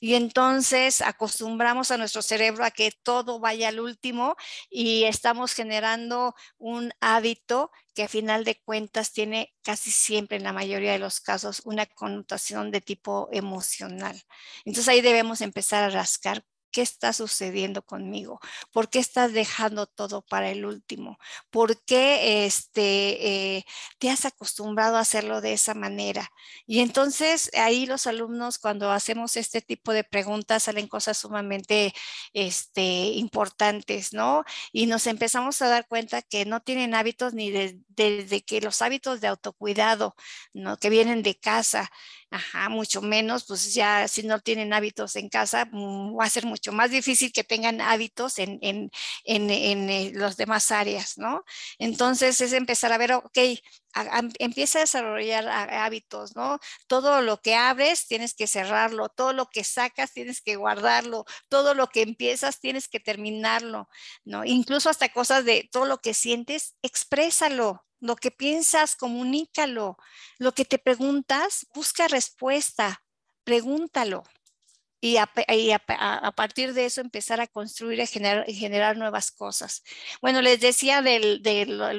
Speaker 2: y entonces acostumbramos a nuestro cerebro a que todo vaya al último y estamos generando un hábito que a final de cuentas tiene casi siempre en la mayoría de los casos una connotación de tipo emocional. Entonces ahí debemos empezar a rascar ¿Qué está sucediendo conmigo? ¿Por qué estás dejando todo para el último? ¿Por qué este, eh, te has acostumbrado a hacerlo de esa manera? Y entonces ahí los alumnos cuando hacemos este tipo de preguntas salen cosas sumamente este, importantes, ¿no? Y nos empezamos a dar cuenta que no tienen hábitos ni desde que los hábitos de autocuidado, ¿no? Que vienen de casa, Ajá, mucho menos, pues ya si no tienen hábitos en casa, mm, va a ser mucho más difícil que tengan hábitos en, en, eh, los demás áreas, ¿no? Entonces es empezar a ver, ok, empieza a desarrollar hábitos, ¿no? Todo lo que abres tienes que cerrarlo, todo lo que sacas tienes que guardarlo, todo lo que empiezas tienes que terminarlo, ¿no? Incluso hasta cosas de todo lo que sientes, exprésalo, lo que piensas, comunícalo. Lo que te preguntas, busca respuesta, pregúntalo y, a, partir de eso empezar a construir y generar, nuevas cosas. Bueno, les decía del,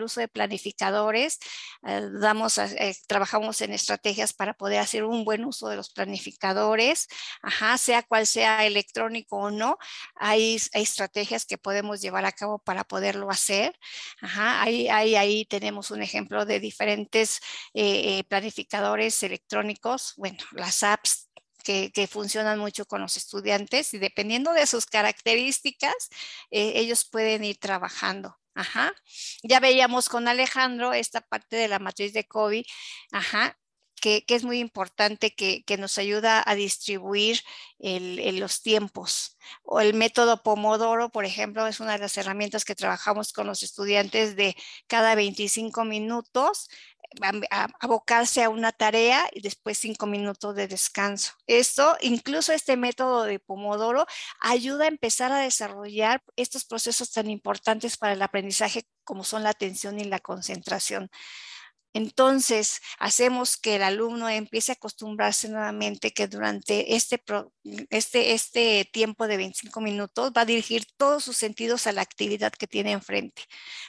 Speaker 2: uso de planificadores, eh, damos, eh, trabajamos en estrategias para poder hacer un buen uso de los planificadores, Ajá, sea cual sea electrónico o no, hay, estrategias que podemos llevar a cabo para poderlo hacer. ahí, tenemos un ejemplo de diferentes eh, planificadores electrónicos, bueno, las apps que, funcionan mucho con los estudiantes y dependiendo de sus características, eh, ellos pueden ir trabajando. Ajá. Ya veíamos con Alejandro esta parte de la matriz de COVID, Ajá. Que, es muy importante, que, nos ayuda a distribuir los tiempos. O el método Pomodoro, por ejemplo, es una de las herramientas que trabajamos con los estudiantes de cada 25 minutos a, abocarse a una tarea y después cinco minutos de descanso. Esto, incluso este método de Pomodoro, ayuda a empezar a desarrollar estos procesos tan importantes para el aprendizaje como son la atención y la concentración. Entonces, hacemos que el alumno empiece a acostumbrarse nuevamente que durante este pro este, este tiempo de 25 minutos va a dirigir todos sus sentidos a la actividad que tiene enfrente.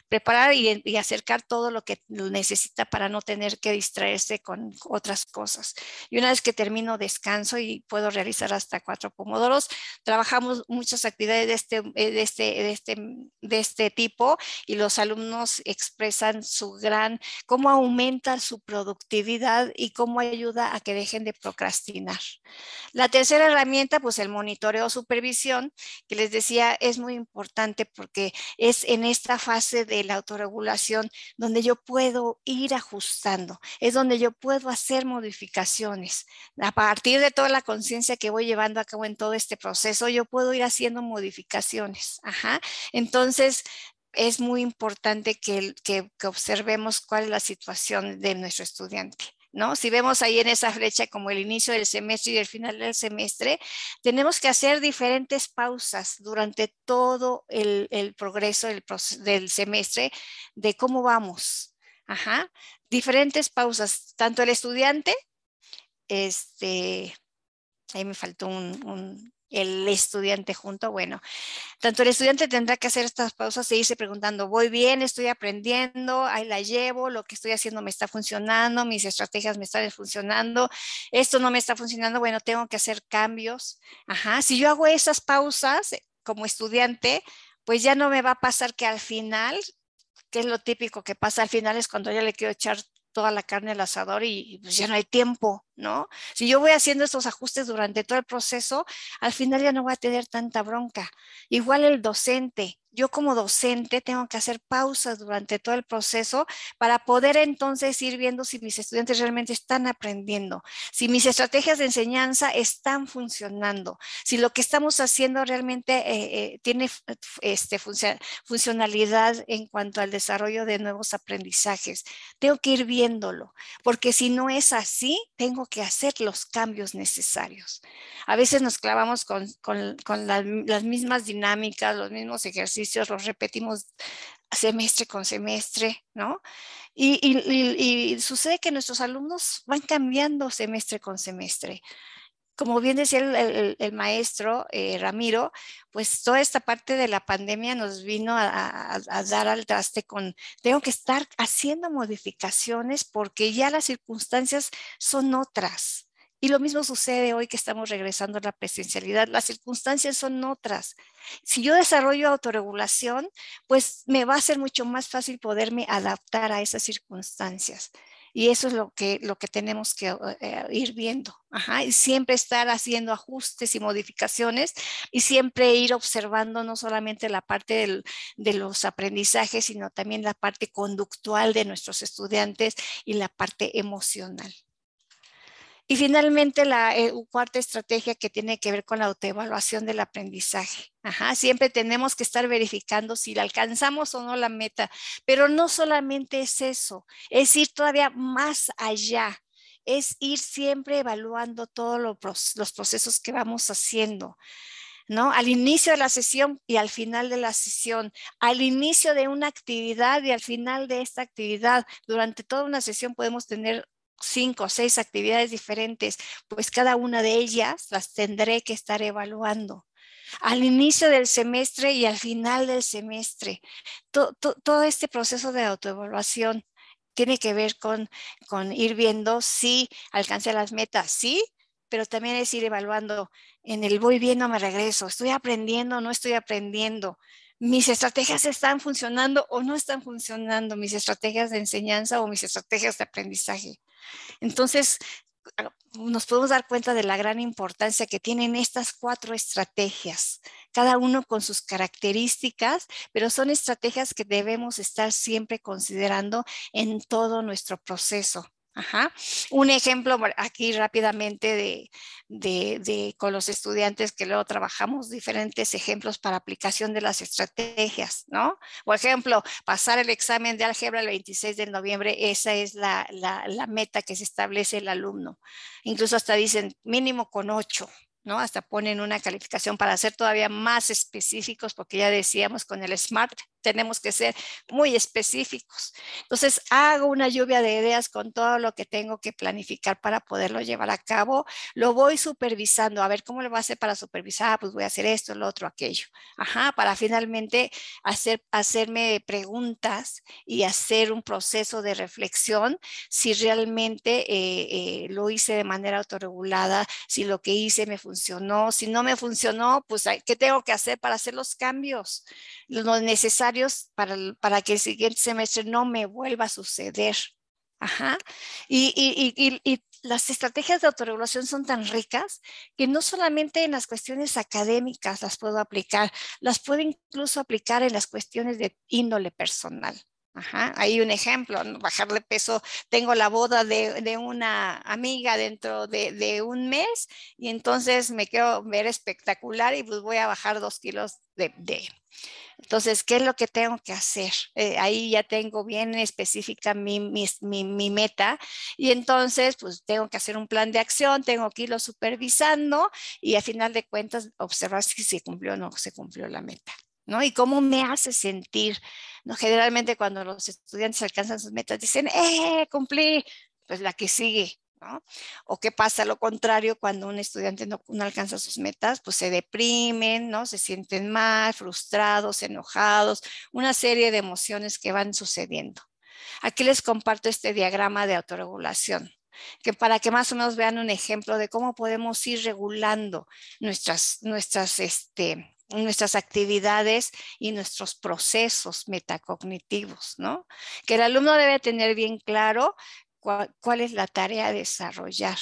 Speaker 2: Preparar y, acercar todo lo que necesita para no tener que distraerse con otras cosas. Y una vez que termino descanso y puedo realizar hasta cuatro pomodoros, trabajamos muchas actividades de este, eh, de este, de este, de este tipo y los alumnos expresan su gran, cómo aumenta su productividad y cómo ayuda a que dejen de procrastinar. La tercera pues el monitoreo o supervisión, que les decía es muy importante porque es en esta fase de la autorregulación donde yo puedo ir ajustando, es donde yo puedo hacer modificaciones. A partir de toda la conciencia que voy llevando a cabo en todo este proceso, yo puedo ir haciendo modificaciones. Ajá. Entonces, es muy importante que, que observemos cuál es la situación de nuestro estudiante. ¿no? Si vemos ahí en esa flecha como el inicio del semestre y el final del semestre, tenemos que hacer diferentes pausas durante todo el, progreso del, semestre de cómo vamos. Ajá, diferentes pausas, tanto el estudiante, este, ahí me faltó un el estudiante junto. Bueno, tanto el estudiante tendrá que hacer estas pausas e irse preguntando, voy bien, estoy aprendiendo, ahí la llevo, lo que estoy haciendo me está funcionando, mis estrategias me están funcionando, esto no me está funcionando, bueno, tengo que hacer cambios. Ajá, si yo hago esas pausas eh, como estudiante, pues ya no me va a pasar que al final, que es lo típico que pasa al final, es cuando ya le quiero echar toda la carne al asador y pues ya no hay tiempo. Si yo voy haciendo estos ajustes durante todo el proceso, al final ya no voy a tener tanta bronca. Igual el docente, yo como docente tengo que hacer pausas durante todo el proceso para poder entonces ir viendo si mis estudiantes realmente están aprendiendo, si mis estrategias de enseñanza están funcionando, si lo que estamos haciendo realmente eh, eh, tiene este, funcionalidad en cuanto al desarrollo de nuevos aprendizajes. Tengo que ir viéndolo, porque si no es así, tengo que hacer los cambios necesarios. A veces nos clavamos con, las mismas dinámicas, los mismos ejercicios, los repetimos semestre con semestre, ¿no? y, sucede que nuestros alumnos van cambiando semestre con semestre como bien decía el, maestro eh, Ramiro, pues toda esta parte de la pandemia nos vino a, dar al traste con, tengo que estar haciendo modificaciones porque ya las circunstancias son otras. Y lo mismo sucede hoy que estamos regresando a la presencialidad. Las circunstancias son otras. Si yo desarrollo autorregulación, pues me va a ser mucho más fácil poderme adaptar a esas circunstancias. Y eso es lo que, lo que tenemos que eh, ir viendo. Y siempre estar haciendo ajustes y modificaciones y siempre ir observando no solamente la parte de los aprendizajes, sino también la parte conductual de nuestros estudiantes y la parte emocional. Y finalmente, la eh, cuarta estrategia que tiene que ver con la autoevaluación del aprendizaje. siempre tenemos que estar verificando si la alcanzamos o no la meta, pero no solamente es eso, es ir todavía más allá es ir siempre evaluando todos los procesos que vamos haciendo. ¿No? Al inicio de la sesión y al final de la sesión, al inicio de una actividad y al final de esta actividad, durante toda una sesión podemos tener cinco o seis actividades diferentes, pues cada una de ellas las tendré que estar evaluando al inicio del semestre y al final del semestre. Todo, este proceso de autoevaluación tiene que ver con, con ir viendo si alcancé las metas, sí, pero también es ir evaluando en el voy viendo, me regreso, estoy aprendiendo, no estoy aprendiendo, mis estrategias están funcionando o no están funcionando, mis estrategias de enseñanza o mis estrategias de aprendizaje. Entonces, nos podemos dar cuenta de la gran importancia que tienen estas cuatro estrategias, cada uno con sus características, pero son estrategias que debemos estar siempre considerando en todo nuestro proceso. Un ejemplo aquí rápidamente de, con los estudiantes que luego trabajamos diferentes ejemplos para aplicación de las estrategias, ¿no? Por ejemplo, pasar el examen de álgebra el 26 de noviembre, esa es la, meta que se establece el alumno. Incluso hasta dicen mínimo con ocho, ¿no? Hasta ponen una calificación para ser todavía más específicos, porque ya decíamos con el SMART tenemos que ser muy específicos. Entonces, hago una lluvia de ideas con todo lo que tengo que planificar para poderlo llevar a cabo. Lo voy supervisando, a ver cómo lo voy a hacer para supervisar, ah, pues voy a hacer esto, lo otro, aquello. Ajá, para finalmente hacer, hacerme preguntas y hacer un proceso de reflexión si realmente eh, eh, lo hice de manera autorregulada, si lo que hice me funcionó, si no me funcionó, pues, ¿qué tengo que hacer para hacer los cambios? Lo necesario para, que el siguiente semestre no me vuelva a suceder. Ajá. Y, y, las estrategias de autorregulación son tan ricas que no solamente en las cuestiones académicas las puedo aplicar, las puedo incluso aplicar en las cuestiones de índole personal. Ajá, hay un ejemplo, bajar bajarle peso. Tengo la boda de, una amiga dentro de, un mes y entonces me quiero ver espectacular y pues voy a bajar dos kilos de, Entonces, ¿qué es lo que tengo que hacer? Eh, ahí ya tengo bien específica mi, meta y entonces, pues tengo que hacer un plan de acción, tengo que irlo supervisando y a final de cuentas observar si se cumplió o no se cumplió la meta. ¿no? Y cómo me hace sentir. ¿no? Generalmente cuando los estudiantes alcanzan sus metas dicen, ¡eh, cumplí! Pues la que sigue, ¿no? O qué pasa lo contrario cuando un estudiante no, no, alcanza sus metas, pues se deprimen, ¿no? Se sienten mal, frustrados, enojados, una serie de emociones que van sucediendo. Aquí les comparto este diagrama de autorregulación, que para que más o menos vean un ejemplo de cómo podemos ir regulando nuestras, nuestras, este, nuestras actividades y nuestros procesos metacognitivos, ¿no? Que el alumno debe tener bien claro cuál, es la tarea a desarrollar.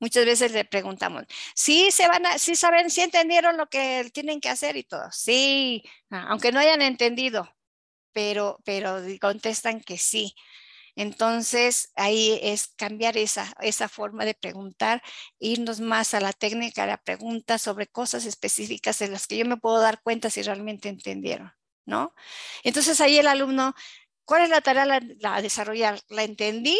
Speaker 2: Muchas veces le preguntamos, ¿sí se van sí saben, sí entendieron lo que tienen que hacer y todo? Sí, ah, aunque no hayan entendido, pero contestan que sí. Entonces, ahí es cambiar esa, forma de preguntar, irnos más a la técnica a la pregunta sobre cosas específicas en las que yo me puedo dar cuenta si realmente entendieron, ¿no? Entonces, ahí el alumno, ¿cuál es la tarea la, desarrollar? ¿La entendí?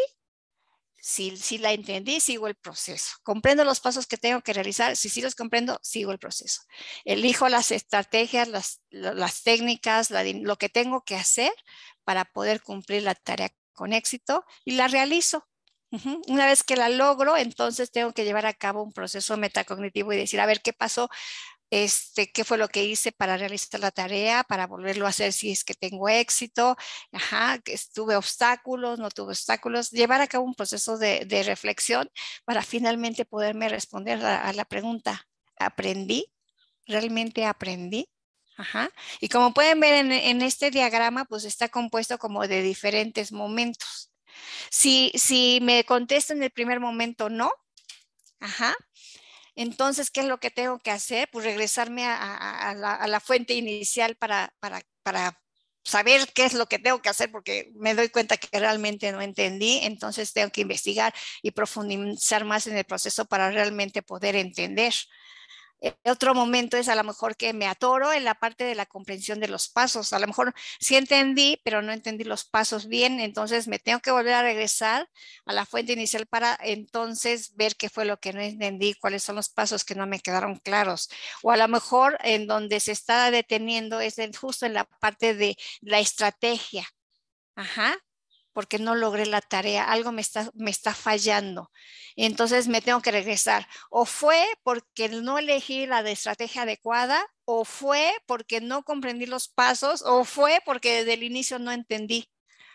Speaker 2: Si, la entendí, sigo el proceso. ¿Comprendo los pasos que tengo que realizar? Si sí los comprendo, sigo el proceso. Elijo las estrategias, las, técnicas, lo que tengo que hacer para poder cumplir la tarea con éxito y la realizo. Una vez que la logro, entonces tengo que llevar a cabo un proceso metacognitivo y decir, a ver qué pasó, este, qué fue lo que hice para realizar la tarea, para volverlo a hacer si es que tengo éxito, que tuve obstáculos, no tuve obstáculos, llevar a cabo un proceso de, reflexión para finalmente poderme responder a la pregunta, ¿aprendí? ¿Realmente aprendí? Ajá. Y como pueden ver en, este diagrama, pues está compuesto como de diferentes momentos. Si, si me contestan en el primer momento no, ajá, entonces, ¿qué es lo que tengo que hacer? Pues regresarme a, la, a la, fuente inicial para, para, para saber qué es lo que tengo que hacer porque me doy cuenta que realmente no entendí, entonces tengo que investigar y profundizar más en el proceso para realmente poder entender. Eh, otro momento es a lo mejor que me atoro en la parte de la comprensión de los pasos. A lo mejor sí entendí, pero no entendí los pasos bien, entonces me tengo que volver a regresar a la fuente inicial para entonces ver qué fue lo que no entendí, cuáles son los pasos que no me quedaron claros. O a lo mejor en donde se está deteniendo es justo en la parte de la estrategia. Ajá, porque no logré la tarea, algo me está, me está fallando, entonces me tengo que regresar. O fue porque no elegí la estrategia adecuada, o fue porque no comprendí los pasos, o fue porque desde el inicio no entendí.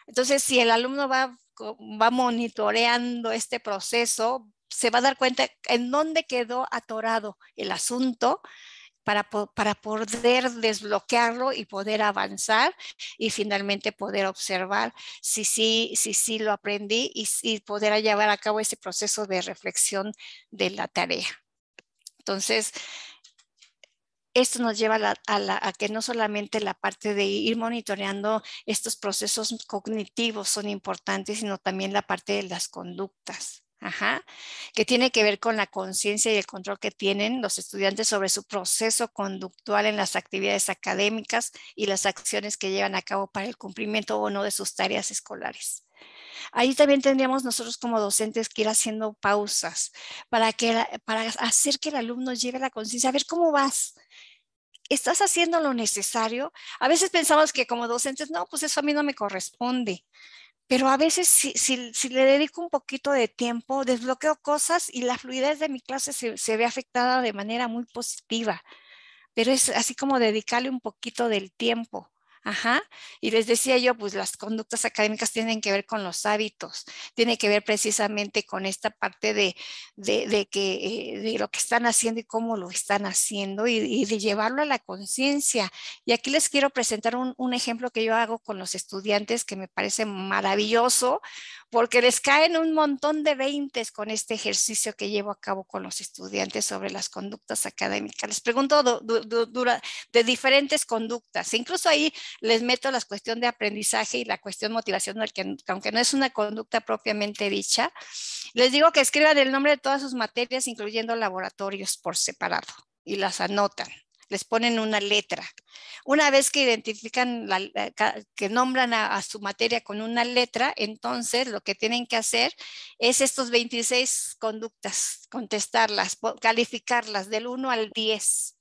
Speaker 2: Entonces, si el alumno va, va monitoreando este proceso, se va a dar cuenta en dónde quedó atorado el asunto para, para poder desbloquearlo y poder avanzar y finalmente poder observar si sí, si sí lo aprendí y, poder llevar a cabo ese proceso de reflexión de la tarea. Entonces, esto nos lleva a, que no solamente la parte de ir monitoreando estos procesos cognitivos son importantes, sino también la parte de las conductas que tiene que ver con la conciencia y el control que tienen los estudiantes sobre su proceso conductual en las actividades académicas y las acciones que llevan a cabo para el cumplimiento o no de sus tareas escolares. Ahí también tendríamos nosotros como docentes que ir haciendo pausas para, que, para hacer que el alumno lleve la conciencia, a ver cómo vas, ¿Estás haciendo lo necesario? A veces pensamos que como docentes, no, pues eso a mí no me corresponde pero a veces si, si, le dedico un poquito de tiempo, desbloqueo cosas y la fluidez de mi clase se ve afectada de manera muy positiva, pero es así como dedicarle un poquito del tiempo. Ajá. Y les decía yo, pues las conductas académicas tienen que ver con los hábitos, tiene que ver precisamente con esta parte de, de, que, eh, de lo que están haciendo y cómo lo están haciendo y, de llevarlo a la conciencia. Y aquí les quiero presentar un, un, ejemplo que yo hago con los estudiantes que me parece maravilloso porque les caen un montón de veintes con este ejercicio que llevo a cabo con los estudiantes sobre las conductas académicas. Les pregunto de diferentes conductas. Incluso ahí les meto la cuestión de aprendizaje y la cuestión motivacional, que aunque no es una conducta propiamente dicha, les digo que escriban el nombre de todas sus materias, incluyendo laboratorios por separado, y las anotan les ponen una letra. Una vez que identifican, eh, que nombran a, su materia con una letra, entonces lo que tienen que hacer es estos 26 conductas, contestarlas, calificarlas del 1 al 10.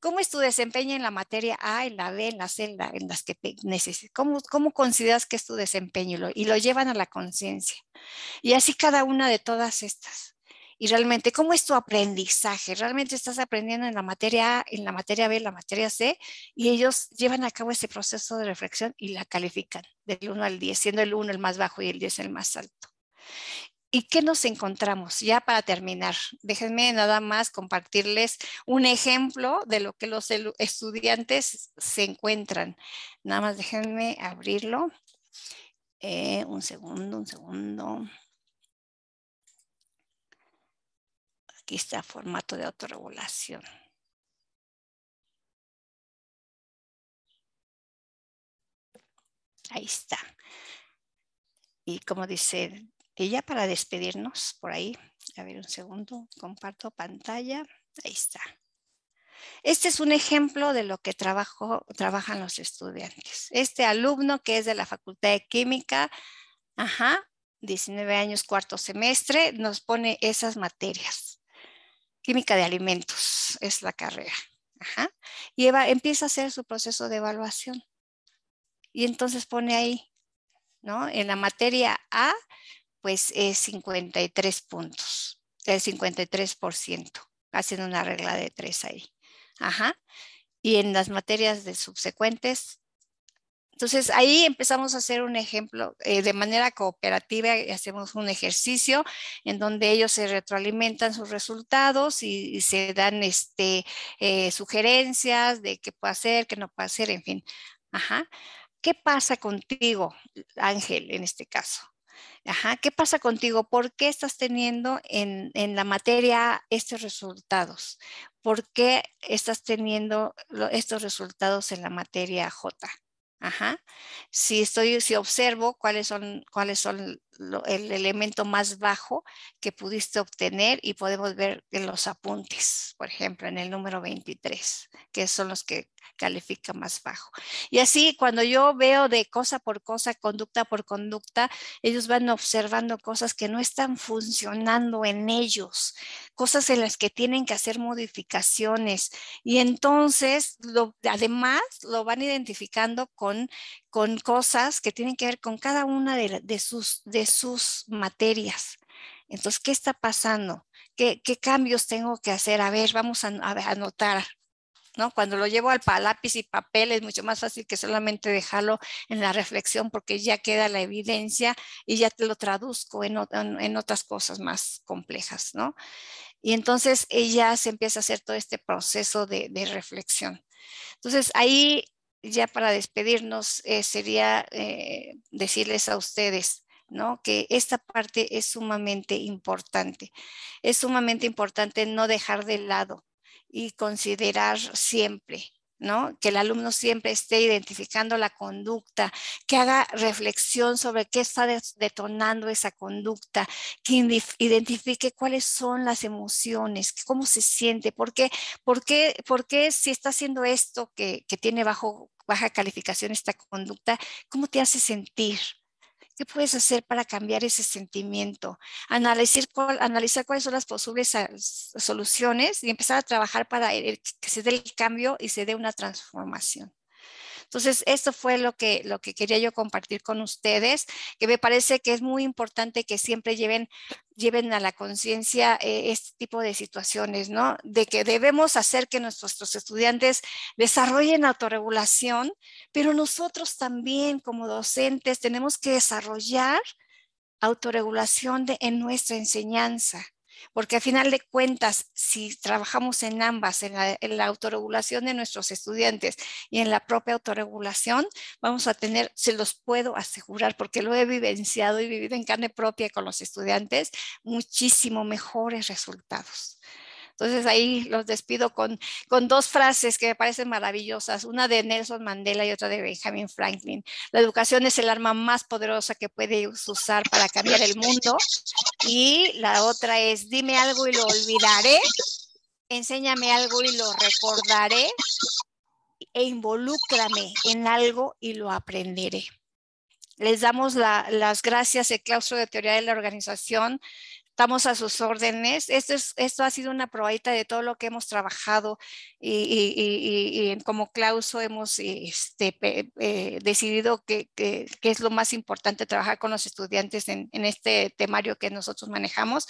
Speaker 2: ¿Cómo es tu desempeño en la materia A, en la B, en la C, en, las que necesitas? ¿Cómo, consideras que es tu desempeño? y lo llevan a la conciencia. Y así cada una de todas estas y realmente cómo es tu aprendizaje. Realmente estás aprendiendo en la materia A, en la materia B, en la materia C, y ellos llevan a cabo ese proceso de reflexión y la califican del 1 al 10, siendo el 1 el más bajo y el 10 el más alto. ¿Y qué nos encontramos? Ya para terminar, déjenme nada más compartirles un ejemplo de lo que los estudiantes se encuentran. Nada más déjenme abrirlo. Eh, un segundo, un segundo. aquí está formato de
Speaker 3: autorregulación.
Speaker 2: Ahí está. Y como dice ella, para despedirnos por ahí, a ver un segundo, comparto pantalla. Ahí está. Este es un ejemplo de lo que trabajan los estudiantes. Este alumno que es de la Facultad de Química, ajá, 19 años, cuarto semestre, nos pone esas materias química de alimentos es la carrera. Y empieza a hacer su proceso de evaluación. Y entonces pone ahí, ¿no? En la materia A, pues es 53 puntos, el 53%, haciendo una regla de tres ahí. Ajá. Y en las materias de subsecuentes, entonces ahí empezamos a hacer un ejemplo eh, de manera cooperativa, y eh, hacemos un ejercicio en donde ellos se retroalimentan sus resultados y, se dan este, eh, sugerencias de qué puede hacer, qué no puede hacer, en fin. Ajá. ¿Qué pasa contigo, Ángel, en este caso? ¿qué pasa contigo? ¿Por qué estás teniendo en, en, la materia estos resultados? ¿Por qué estás teniendo estos resultados en la materia J? Ajá. Si estoy, si observo cuáles son, cuáles son el elemento más bajo que pudiste obtener y podemos ver en los apuntes, por ejemplo, en el número 23, que son los que califica más bajo. Y así, cuando yo veo de cosa por cosa, conducta por conducta, ellos van observando cosas que no están funcionando en ellos, cosas en las que tienen que hacer modificaciones. Y entonces, además, lo van identificando con, cosas que tienen que ver con cada una de, sus, de sus materias. Entonces, ¿qué está pasando? ¿Qué, cambios tengo que hacer? A ver, vamos a, anotar cuando lo llevo al lápiz y papel es mucho más fácil que solamente dejarlo en la reflexión porque ya queda la evidencia y ya te lo traduzco en, otras cosas más complejas, Y entonces ella se empieza a hacer todo este proceso de, reflexión. Entonces ahí ya para despedirnos eh, sería eh, decirles a ustedes, ¿no? Que esta parte es sumamente importante. Es sumamente importante no dejar de lado y considerar siempre, ¿no? Que el alumno siempre esté identificando la conducta, que haga reflexión sobre qué está detonando esa conducta, que identifique cuáles son las emociones, cómo se siente, por qué, por qué, por qué si está haciendo esto que, que tiene bajo, baja calificación esta conducta, cómo te hace sentir, ¿Qué puedes hacer para cambiar ese sentimiento? Analizar, cuáles son las posibles soluciones y empezar a trabajar para que se dé el cambio y se dé una transformación. Entonces, esto fue lo que, lo que quería yo compartir con ustedes, que me parece que es muy importante que siempre lleven a la conciencia eh, este tipo de situaciones, ¿no? De que debemos hacer que nuestros estudiantes desarrollen autorregulación, pero nosotros también como docentes tenemos que desarrollar autorregulación en nuestra enseñanza porque a final de cuentas, si trabajamos en ambas, en la, autorregulación de nuestros estudiantes y en la propia autorregulación, vamos a tener, se los puedo asegurar, porque lo he vivenciado y vivido en carne propia con los estudiantes, muchísimo mejores resultados. Entonces ahí los despido con, dos frases que me parecen maravillosas, una de Nelson Mandela y otra de Benjamin Franklin. La educación es el arma más poderosa que puedes usar para cambiar el mundo. Y la otra es, dime algo y lo olvidaré, enséñame algo y lo recordaré, e involúcrame en algo y lo aprenderé. Les damos las gracias, el claustro de teoría de la organización Estamos a sus órdenes. Esto, es, esto ha sido una probadita de todo lo que hemos trabajado y, como Clauso hemos este, eh, decidido que, que, que, es lo más importante trabajar con los estudiantes en, en este temario que nosotros manejamos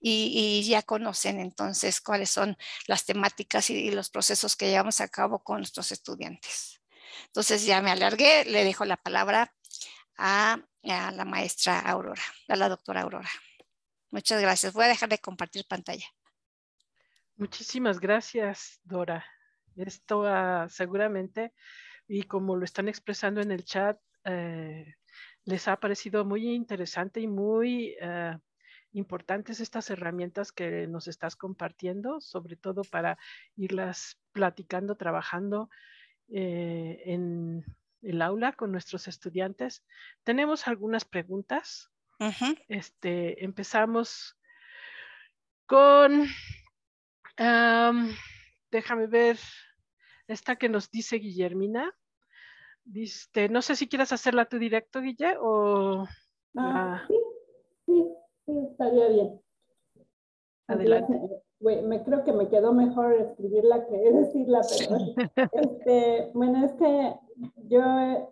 Speaker 2: y, ya conocen entonces cuáles son las temáticas y los procesos que llevamos a cabo con nuestros estudiantes. Entonces ya me alargué, le dejo la palabra a, a, la maestra Aurora, a la doctora Aurora. Muchas gracias. Voy a dejar de compartir pantalla. Muchísimas
Speaker 1: gracias, Dora. Esto ah, seguramente, y como lo están expresando en el chat, eh, les ha parecido muy interesante y muy eh, importantes estas herramientas que nos estás compartiendo, sobre todo para irlas platicando, trabajando eh, en el aula con nuestros estudiantes. Tenemos algunas preguntas este, empezamos con, déjame ver, esta que nos dice Guillermina. diste no sé si quieras hacerla tú directo, Guille, o...
Speaker 5: Ah, sí, sí, estaría bien. Adelante. me creo que me quedó mejor escribirla que decirla, pero este, bueno, es que yo eh,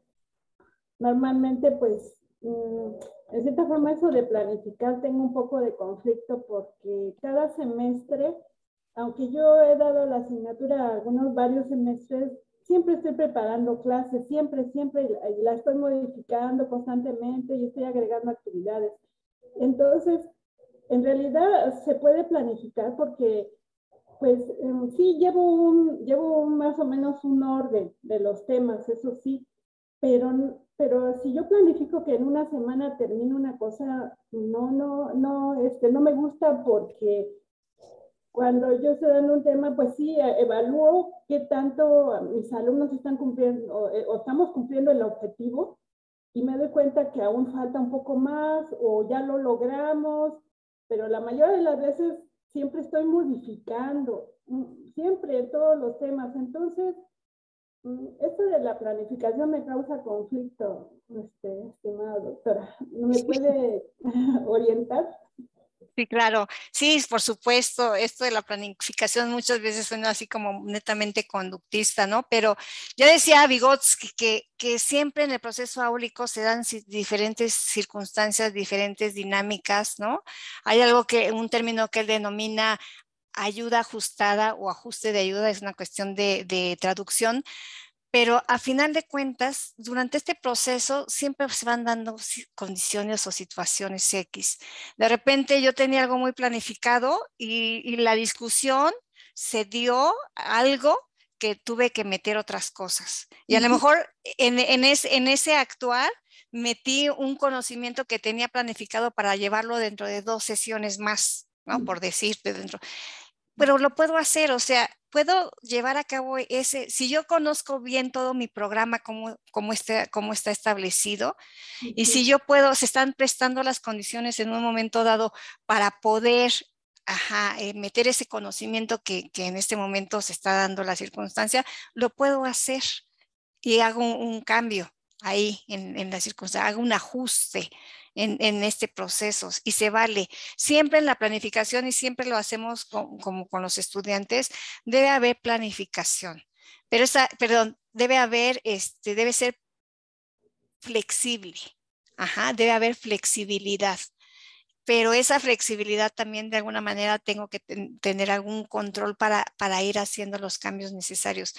Speaker 5: normalmente pues Mm, en cierta forma eso de planificar tengo un poco de conflicto porque cada semestre, aunque yo he dado la asignatura algunos varios semestres, siempre estoy preparando clases, siempre, siempre la estoy modificando constantemente y estoy agregando actividades. Entonces, en realidad se puede planificar porque pues em, sí llevo un, llevo más o menos un orden de los temas, eso sí, pero pero si yo planifico que en una semana termino una cosa, no, no, no, este, no me gusta porque cuando yo se dan un tema, pues sí, e-, evalúo qué tanto ah, mis alumnos están cumpliendo eh, o, estamos cumpliendo el objetivo y me doy cuenta que aún falta un poco más o ya lo logramos, pero la mayoría de las veces siempre estoy modificando, mm, siempre en todos los temas. Entonces, Mm, esto de la planificación me causa conflicto, este, estimada doctora. ¿Me puede orientar?
Speaker 2: Sí, claro. Sí, por supuesto. Esto de la planificación muchas veces suena así como netamente conductista, ¿no? Pero yo decía Vygotsky que, que siempre en el proceso áulico se dan diferentes circunstancias, diferentes dinámicas, ¿no? Hay algo que, un término que él denomina ayuda ajustada o ajuste de ayuda, es una cuestión de, traducción, pero a final de cuentas, durante este proceso siempre se van dando condiciones o situaciones X. De repente yo tenía algo muy planificado y, la discusión se dio algo que tuve que meter otras cosas. Y a lo mejor en, en ese actuar metí un conocimiento que tenía planificado para llevarlo dentro de dos sesiones más. Por decirte dentro. Pero lo puedo hacer, o sea, puedo llevar a cabo ese, si yo conozco bien todo mi programa, como cómo, está, cómo está establecido, y si yo puedo, se están prestando las condiciones en un momento dado para poder eh, meter ese conocimiento que, que, en este momento se está dando la circunstancia, lo puedo hacer y hago un, cambio ahí en, en, la circunstancia, hago un ajuste en, este proceso y se vale. Siempre en la planificación y siempre lo hacemos con, como con los estudiantes, debe haber planificación, pero perdón, debe haber, este, debe ser flexible. Ajá, debe haber flexibilidad pero esa flexibilidad también de alguna manera tengo que tener algún control para, para ir haciendo los cambios necesarios.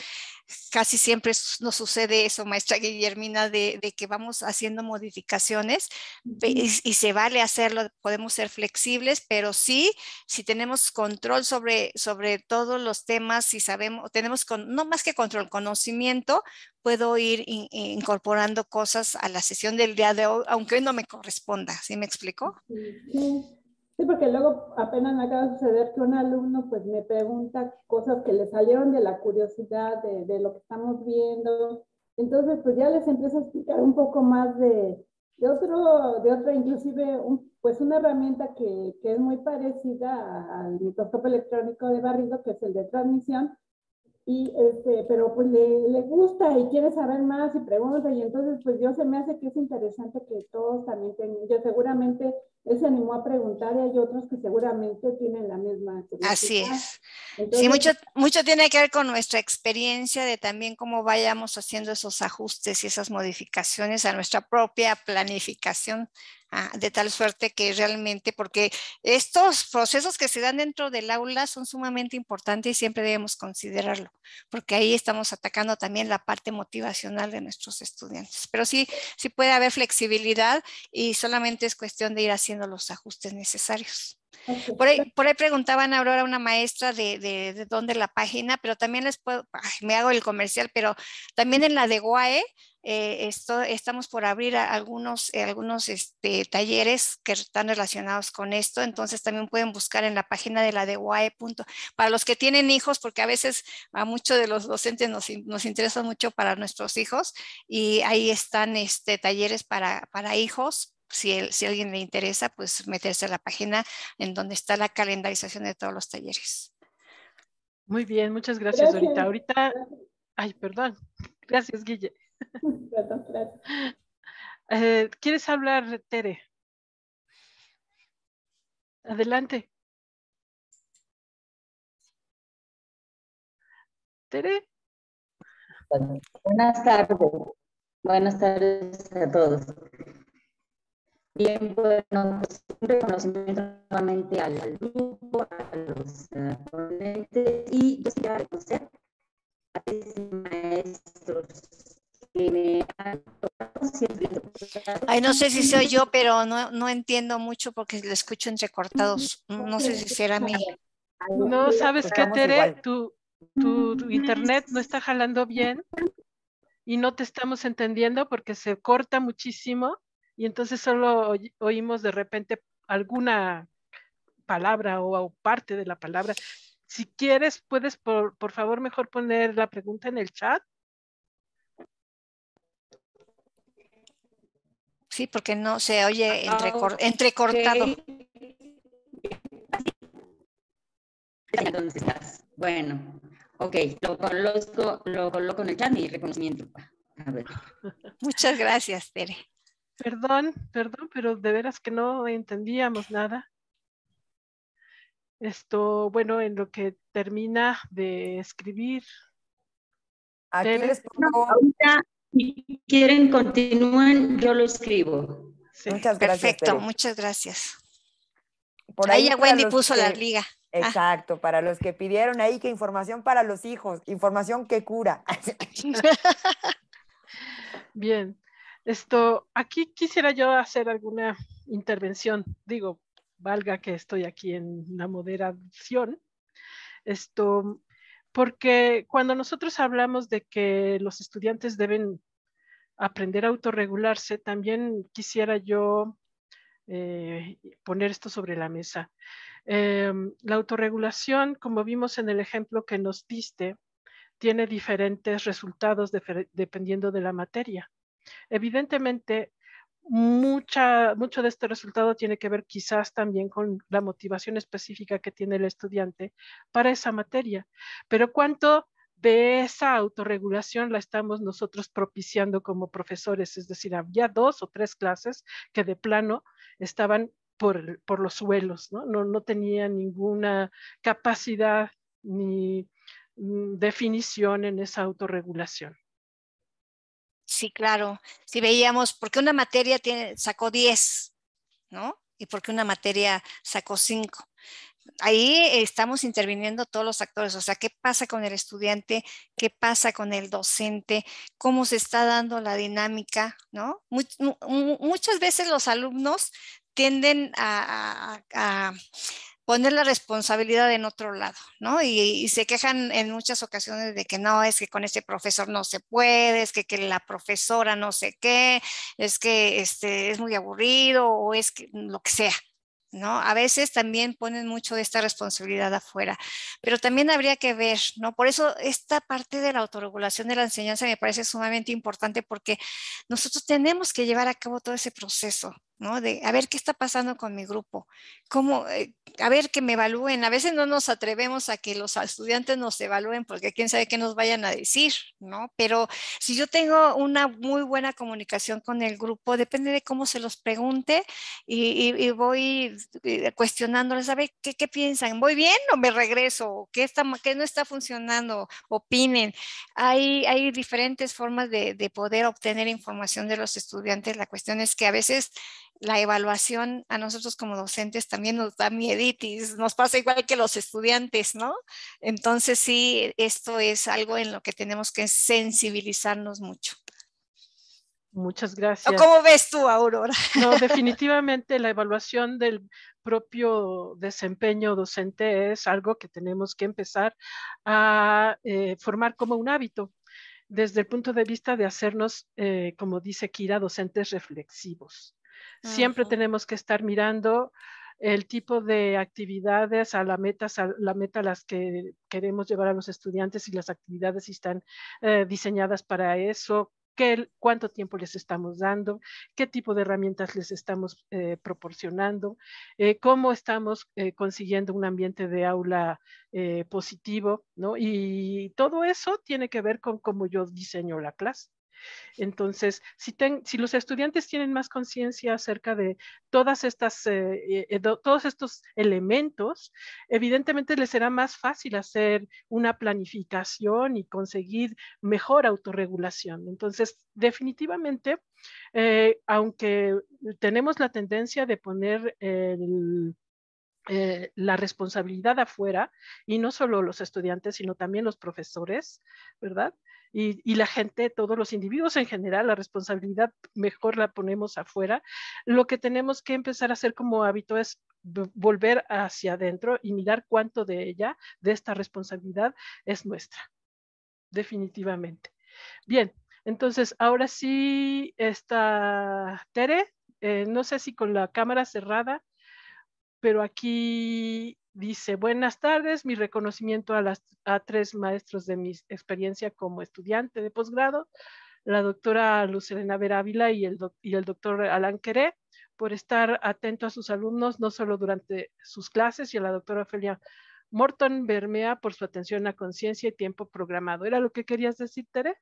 Speaker 2: Casi siempre nos sucede eso, maestra Guillermina, de, de que vamos haciendo modificaciones y, se vale hacerlo, podemos ser flexibles, pero sí, si tenemos control sobre, sobre todos los temas, si sabemos, tenemos, no más que control, conocimiento, puedo ir incorporando cosas a la sesión del día de hoy, aunque hoy no me corresponda. ¿Sí me explico?
Speaker 5: Sí. porque luego apenas me acaba de suceder que un alumno pues me pregunta cosas que le salieron de la curiosidad de, lo que estamos viendo. Entonces pues ya les empiezo a explicar un poco más de, otro, de otra inclusive pues una herramienta que, que es muy parecida al microscopio electrónico de barrido que es el de transmisión, y este, pero pues le, gusta y quiere saber más y pregunta y entonces pues yo se me hace que es interesante que todos también tengan, yo seguramente él se animó a preguntar y hay otros que seguramente tienen la misma Así es. sí, mucho,
Speaker 2: mucho tiene que ver con nuestra experiencia de también cómo vayamos haciendo esos ajustes y esas modificaciones a nuestra propia planificación Ah, de tal suerte que realmente, porque estos procesos que se dan dentro del aula son sumamente importantes y siempre debemos considerarlo, porque ahí estamos atacando también la parte motivacional de nuestros estudiantes. Pero sí, sí puede haber flexibilidad y solamente es cuestión de ir haciendo los ajustes necesarios. Por, ahí, preguntaban ahora una maestra de, dónde la página, pero también les puedo, me hago el comercial, pero también en la de Guae eh, esto, estamos por abrir algunos, eh, algunos este, talleres que están relacionados con esto, entonces también pueden buscar en la página de la de UAE. Para los que tienen hijos, porque a veces a muchos de los docentes nos, nos interesa mucho para nuestros hijos y ahí están este, talleres para, para hijos, si, alguien le interesa, pues meterse a la página en donde está la calendarización de todos los talleres. Muy
Speaker 1: bien, muchas gracias, ahorita. Ahorita, ay, perdón. Gracias, Guille. Eh, ¿Quieres hablar, Tere?
Speaker 3: Adelante. Tere. Buenas tardes. Buenas tardes a todos. Bien, bueno, un
Speaker 6: reconocimiento nuevamente al, grupo, a los ponentes, eh, y yo
Speaker 2: quisiera reconocer
Speaker 6: a mis maestros que me han
Speaker 3: tocado siempre.
Speaker 6: Ay, no sé si soy yo,
Speaker 2: pero no, no entiendo mucho porque lo escucho entrecortados. No sé si será mi... No, ¿sabes qué, Tere? tu, tu internet
Speaker 1: no está jalando bien y no te estamos entendiendo porque se corta muchísimo y entonces solo oímos de repente alguna palabra o, parte de la palabra. Si quieres, puedes por, favor mejor poner la pregunta en el chat.
Speaker 2: Sí, porque no se oye ah, entre cortado entrecortado.
Speaker 6: ¿Dónde estás? Bueno, ok, lo coloco, lo en el chat y reconocimiento.
Speaker 1: Muchas gracias, Tere. Perdón, perdón, pero de veras que no entendíamos nada. Esto, bueno, en lo que termina de escribir. Aquí si
Speaker 6: quieren, continúen, yo lo escribo. Muchas gracias. Perfecto, muchas gracias.
Speaker 2: Por ahí, Wendy puso la liga. Ah. Exacto, para los que pidieron ahí que información para los hijos, información que cura.
Speaker 1: Bien, esto, aquí quisiera yo hacer alguna intervención, digo, valga que estoy aquí en la moderación, esto, porque cuando nosotros hablamos de que los estudiantes deben aprender a autorregularse, también quisiera yo eh, poner esto sobre la mesa. Em, la autorregulación, como vimos en el ejemplo que nos diste, tiene diferentes resultados dependiendo de la materia. Evidentemente, mucho de este resultado tiene que ver quizás también con la motivación específica que tiene el estudiante para esa materia, pero cuánto de esa autorregulación la estamos nosotros propiciando como profesores, es decir, había dos o tres clases que de plano estaban por, los suelos, ¿no? No, no tenían ninguna capacidad ni mm, definición en esa autorregulación.
Speaker 2: Sí, claro. Si veíamos, ¿por qué una materia tiene, sacó 10, ¿no? Y por qué una materia sacó 5. Ahí estamos interviniendo todos los actores, o sea, ¿qué pasa con el estudiante? ¿Qué pasa con el docente? ¿Cómo se está dando la dinámica? ¿No? muchas veces los alumnos tienden a poner la responsabilidad en otro lado, ¿no? Y, se quejan en muchas ocasiones de que no, es que con este profesor no se puede, es que, que la profesora no sé qué, es que este, es muy aburrido o es que lo que sea, ¿no? A veces también ponen mucho de esta responsabilidad afuera, pero también habría que ver, ¿no? Por eso esta parte de la autorregulación de la enseñanza me parece sumamente importante porque nosotros tenemos que llevar a cabo todo ese proceso, de a ver qué está pasando con mi grupo, cómo, eh, a ver que me evalúen. A veces no nos atrevemos a que los estudiantes nos evalúen porque quién sabe qué nos vayan a decir, ¿no? Pero si yo tengo una muy buena comunicación con el grupo, depende de cómo se los pregunte y, voy eh, cuestionándoles, a ver ¿qué, piensan, voy bien o me regreso, qué, está, qué no está funcionando, opinen. Hay, hay diferentes formas de, de poder obtener información de los estudiantes. La cuestión es que a veces la evaluación a nosotros como docentes también nos da mieditis, nos pasa igual que los estudiantes, ¿no? Entonces sí, esto es algo en lo que tenemos que sensibilizarnos mucho.
Speaker 1: Muchas gracias. ¿Cómo
Speaker 2: ves tú, Aurora?
Speaker 1: No, definitivamente la evaluación del propio desempeño docente es algo que tenemos que empezar a eh, formar como un hábito desde el punto de vista de hacernos, eh, como dice Kira, docentes reflexivos. Siempre tenemos que estar mirando el tipo de actividades a la meta, a la meta las que queremos llevar a los estudiantes y las actividades están eh, diseñadas para eso, qué, cuánto tiempo les estamos dando, qué tipo de herramientas les estamos eh, proporcionando, eh, cómo estamos consiguiendo un ambiente de aula positivo, ¿no? Y todo eso tiene que ver con cómo yo diseño la clase. Entonces, si, los estudiantes tienen más conciencia acerca de todas estas, eh, eh, todos estos elementos, evidentemente les será más fácil hacer una planificación y conseguir mejor autorregulación. Entonces, definitivamente, eh, aunque tenemos la tendencia de poner la responsabilidad afuera, y no solo los estudiantes, sino también los profesores, ¿verdad? y, la gente, todos los individuos en general, la responsabilidad mejor la ponemos afuera. Lo que tenemos que empezar a hacer como hábito es volver hacia adentro y mirar cuánto de ella, de esta responsabilidad, es nuestra, definitivamente. Bien, entonces ahora sí está Tere, eh, no sé si con la cámara cerrada, pero aquí Dice, buenas tardes, mi reconocimiento a, las, a tres maestros de mi experiencia como estudiante de posgrado, la doctora Lucerena Verávila y el, y el doctor Alan Queré, por estar atento a sus alumnos, no solo durante sus clases, y a la doctora Ofelia Morton Bermea por su atención a conciencia y tiempo programado. ¿Era lo que querías decir, Tere?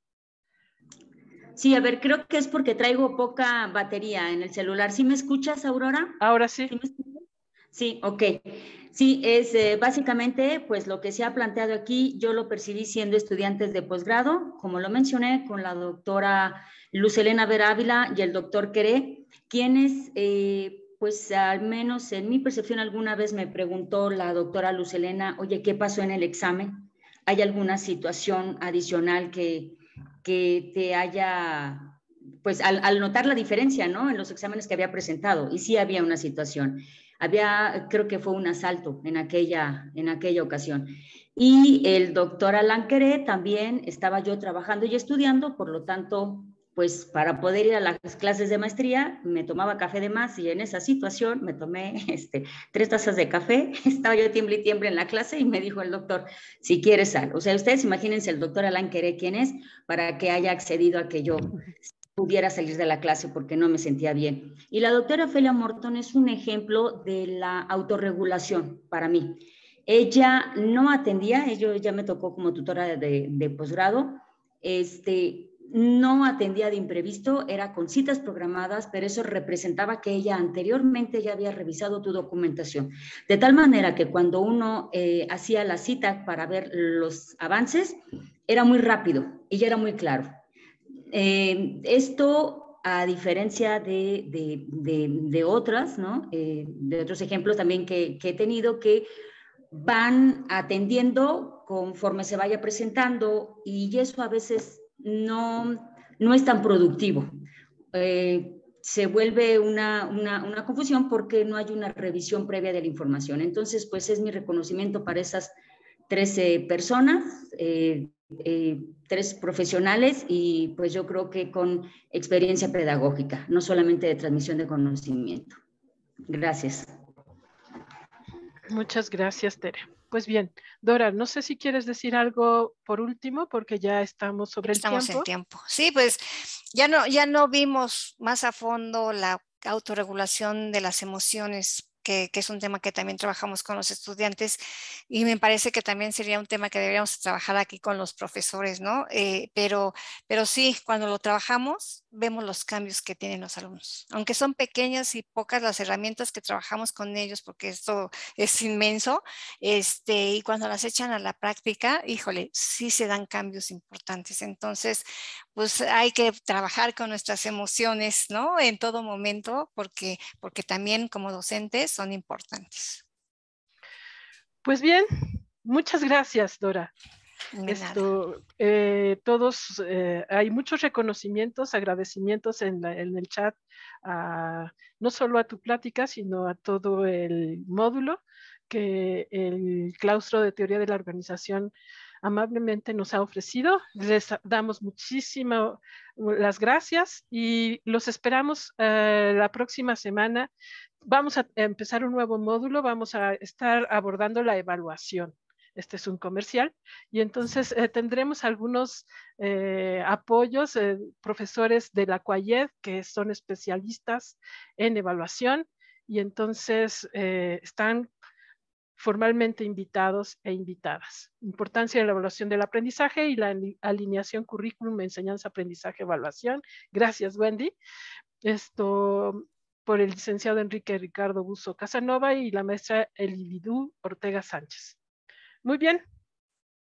Speaker 6: Sí, a ver, creo que es porque traigo poca batería en el celular. ¿Sí me escuchas, Aurora? Ahora sí. Sí, ok. Sí, es eh, básicamente pues lo que se ha planteado aquí, yo lo percibí siendo estudiantes de posgrado, como lo mencioné, con la doctora Luz Elena Verávila y el doctor Queré, quienes eh, pues al menos en mi percepción alguna vez me preguntó la doctora Luz Elena, oye, ¿qué pasó en el examen? ¿Hay alguna situación adicional que, te haya pues al, notar la diferencia, ¿no? En los exámenes que había presentado, y sí había una situación. Había, creo que fue un asalto en aquella, en aquella ocasión. Y el doctor Alan Queré también estaba yo trabajando y estudiando, por lo tanto, pues para poder ir a las clases de maestría me tomaba café de más y en esa situación me tomé este, tres tazas de café, estaba yo tiemble y tiemble en la clase y me dijo el doctor, si quieres sal. O sea, ustedes imagínense el doctor Alan Queré quién es para que haya accedido a que yo pudiera salir de la clase porque no me sentía bien. Y la doctora Ophelia Morton es un ejemplo de la autorregulación para mí. Ella no atendía, ella ya me tocó como tutora de, posgrado, este, no atendía de imprevisto, era con citas programadas, pero eso representaba que ella anteriormente ya había revisado tu documentación. De tal manera que cuando uno eh, hacía la cita para ver los avances, era muy rápido y ya era muy claro. Eh, esto a diferencia de, otras, eh, de otros ejemplos también que, he tenido, que van atendiendo conforme se vaya presentando y eso a veces no, no es tan productivo. Eh, se vuelve una, confusión porque no hay una revisión previa de la información. Entonces, pues es mi reconocimiento para esas 13 personas. Eh, tres profesionales y pues yo creo que con experiencia pedagógica, no solamente de transmisión de conocimiento. Gracias.
Speaker 1: Muchas gracias, Tere. Pues bien, Dora, no sé si quieres decir algo
Speaker 2: por último, porque ya estamos sobre el tiempo. Estamos en tiempo. Sí, pues ya no, ya no vimos más a fondo la autorregulación de las emociones que, es un tema que también trabajamos con los estudiantes y me parece que también sería un tema que deberíamos trabajar aquí con los profesores, ¿no? Eh, pero, pero sí, cuando lo trabajamos, vemos los cambios que tienen los alumnos. Aunque son pequeñas y pocas las herramientas que trabajamos con ellos, porque esto es inmenso, este, y cuando las echan a la práctica, híjole, sí se dan cambios importantes. Entonces, pues hay que trabajar con nuestras emociones, ¿no? En todo momento, porque, porque también como docentes son importantes.
Speaker 1: Pues bien, muchas gracias, Dora. Esto, eh, todos, eh, hay muchos reconocimientos, agradecimientos en, el chat, no solo a tu plática, sino a todo el módulo que el claustro de teoría de la organización amablemente nos ha ofrecido. Les damos muchísimas las gracias y los esperamos eh, la próxima semana. Vamos a empezar un nuevo módulo, vamos a estar abordando la evaluación. Este es un comercial y entonces eh, tendremos algunos eh, apoyos, profesores de la CUAYED que son especialistas en evaluación y entonces están formalmente invitados e invitadas. Importancia de la evaluación del aprendizaje y la alineación currículum, enseñanza, aprendizaje, evaluación. Gracias, Wendy. Esto por el licenciado Enrique Ricardo Buso Casanova y la maestra Elidú Ortega Sánchez. Muy bien,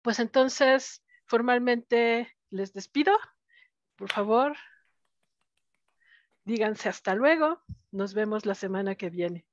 Speaker 1: pues entonces formalmente les despido. Por favor, díganse hasta luego. Nos vemos la semana que viene.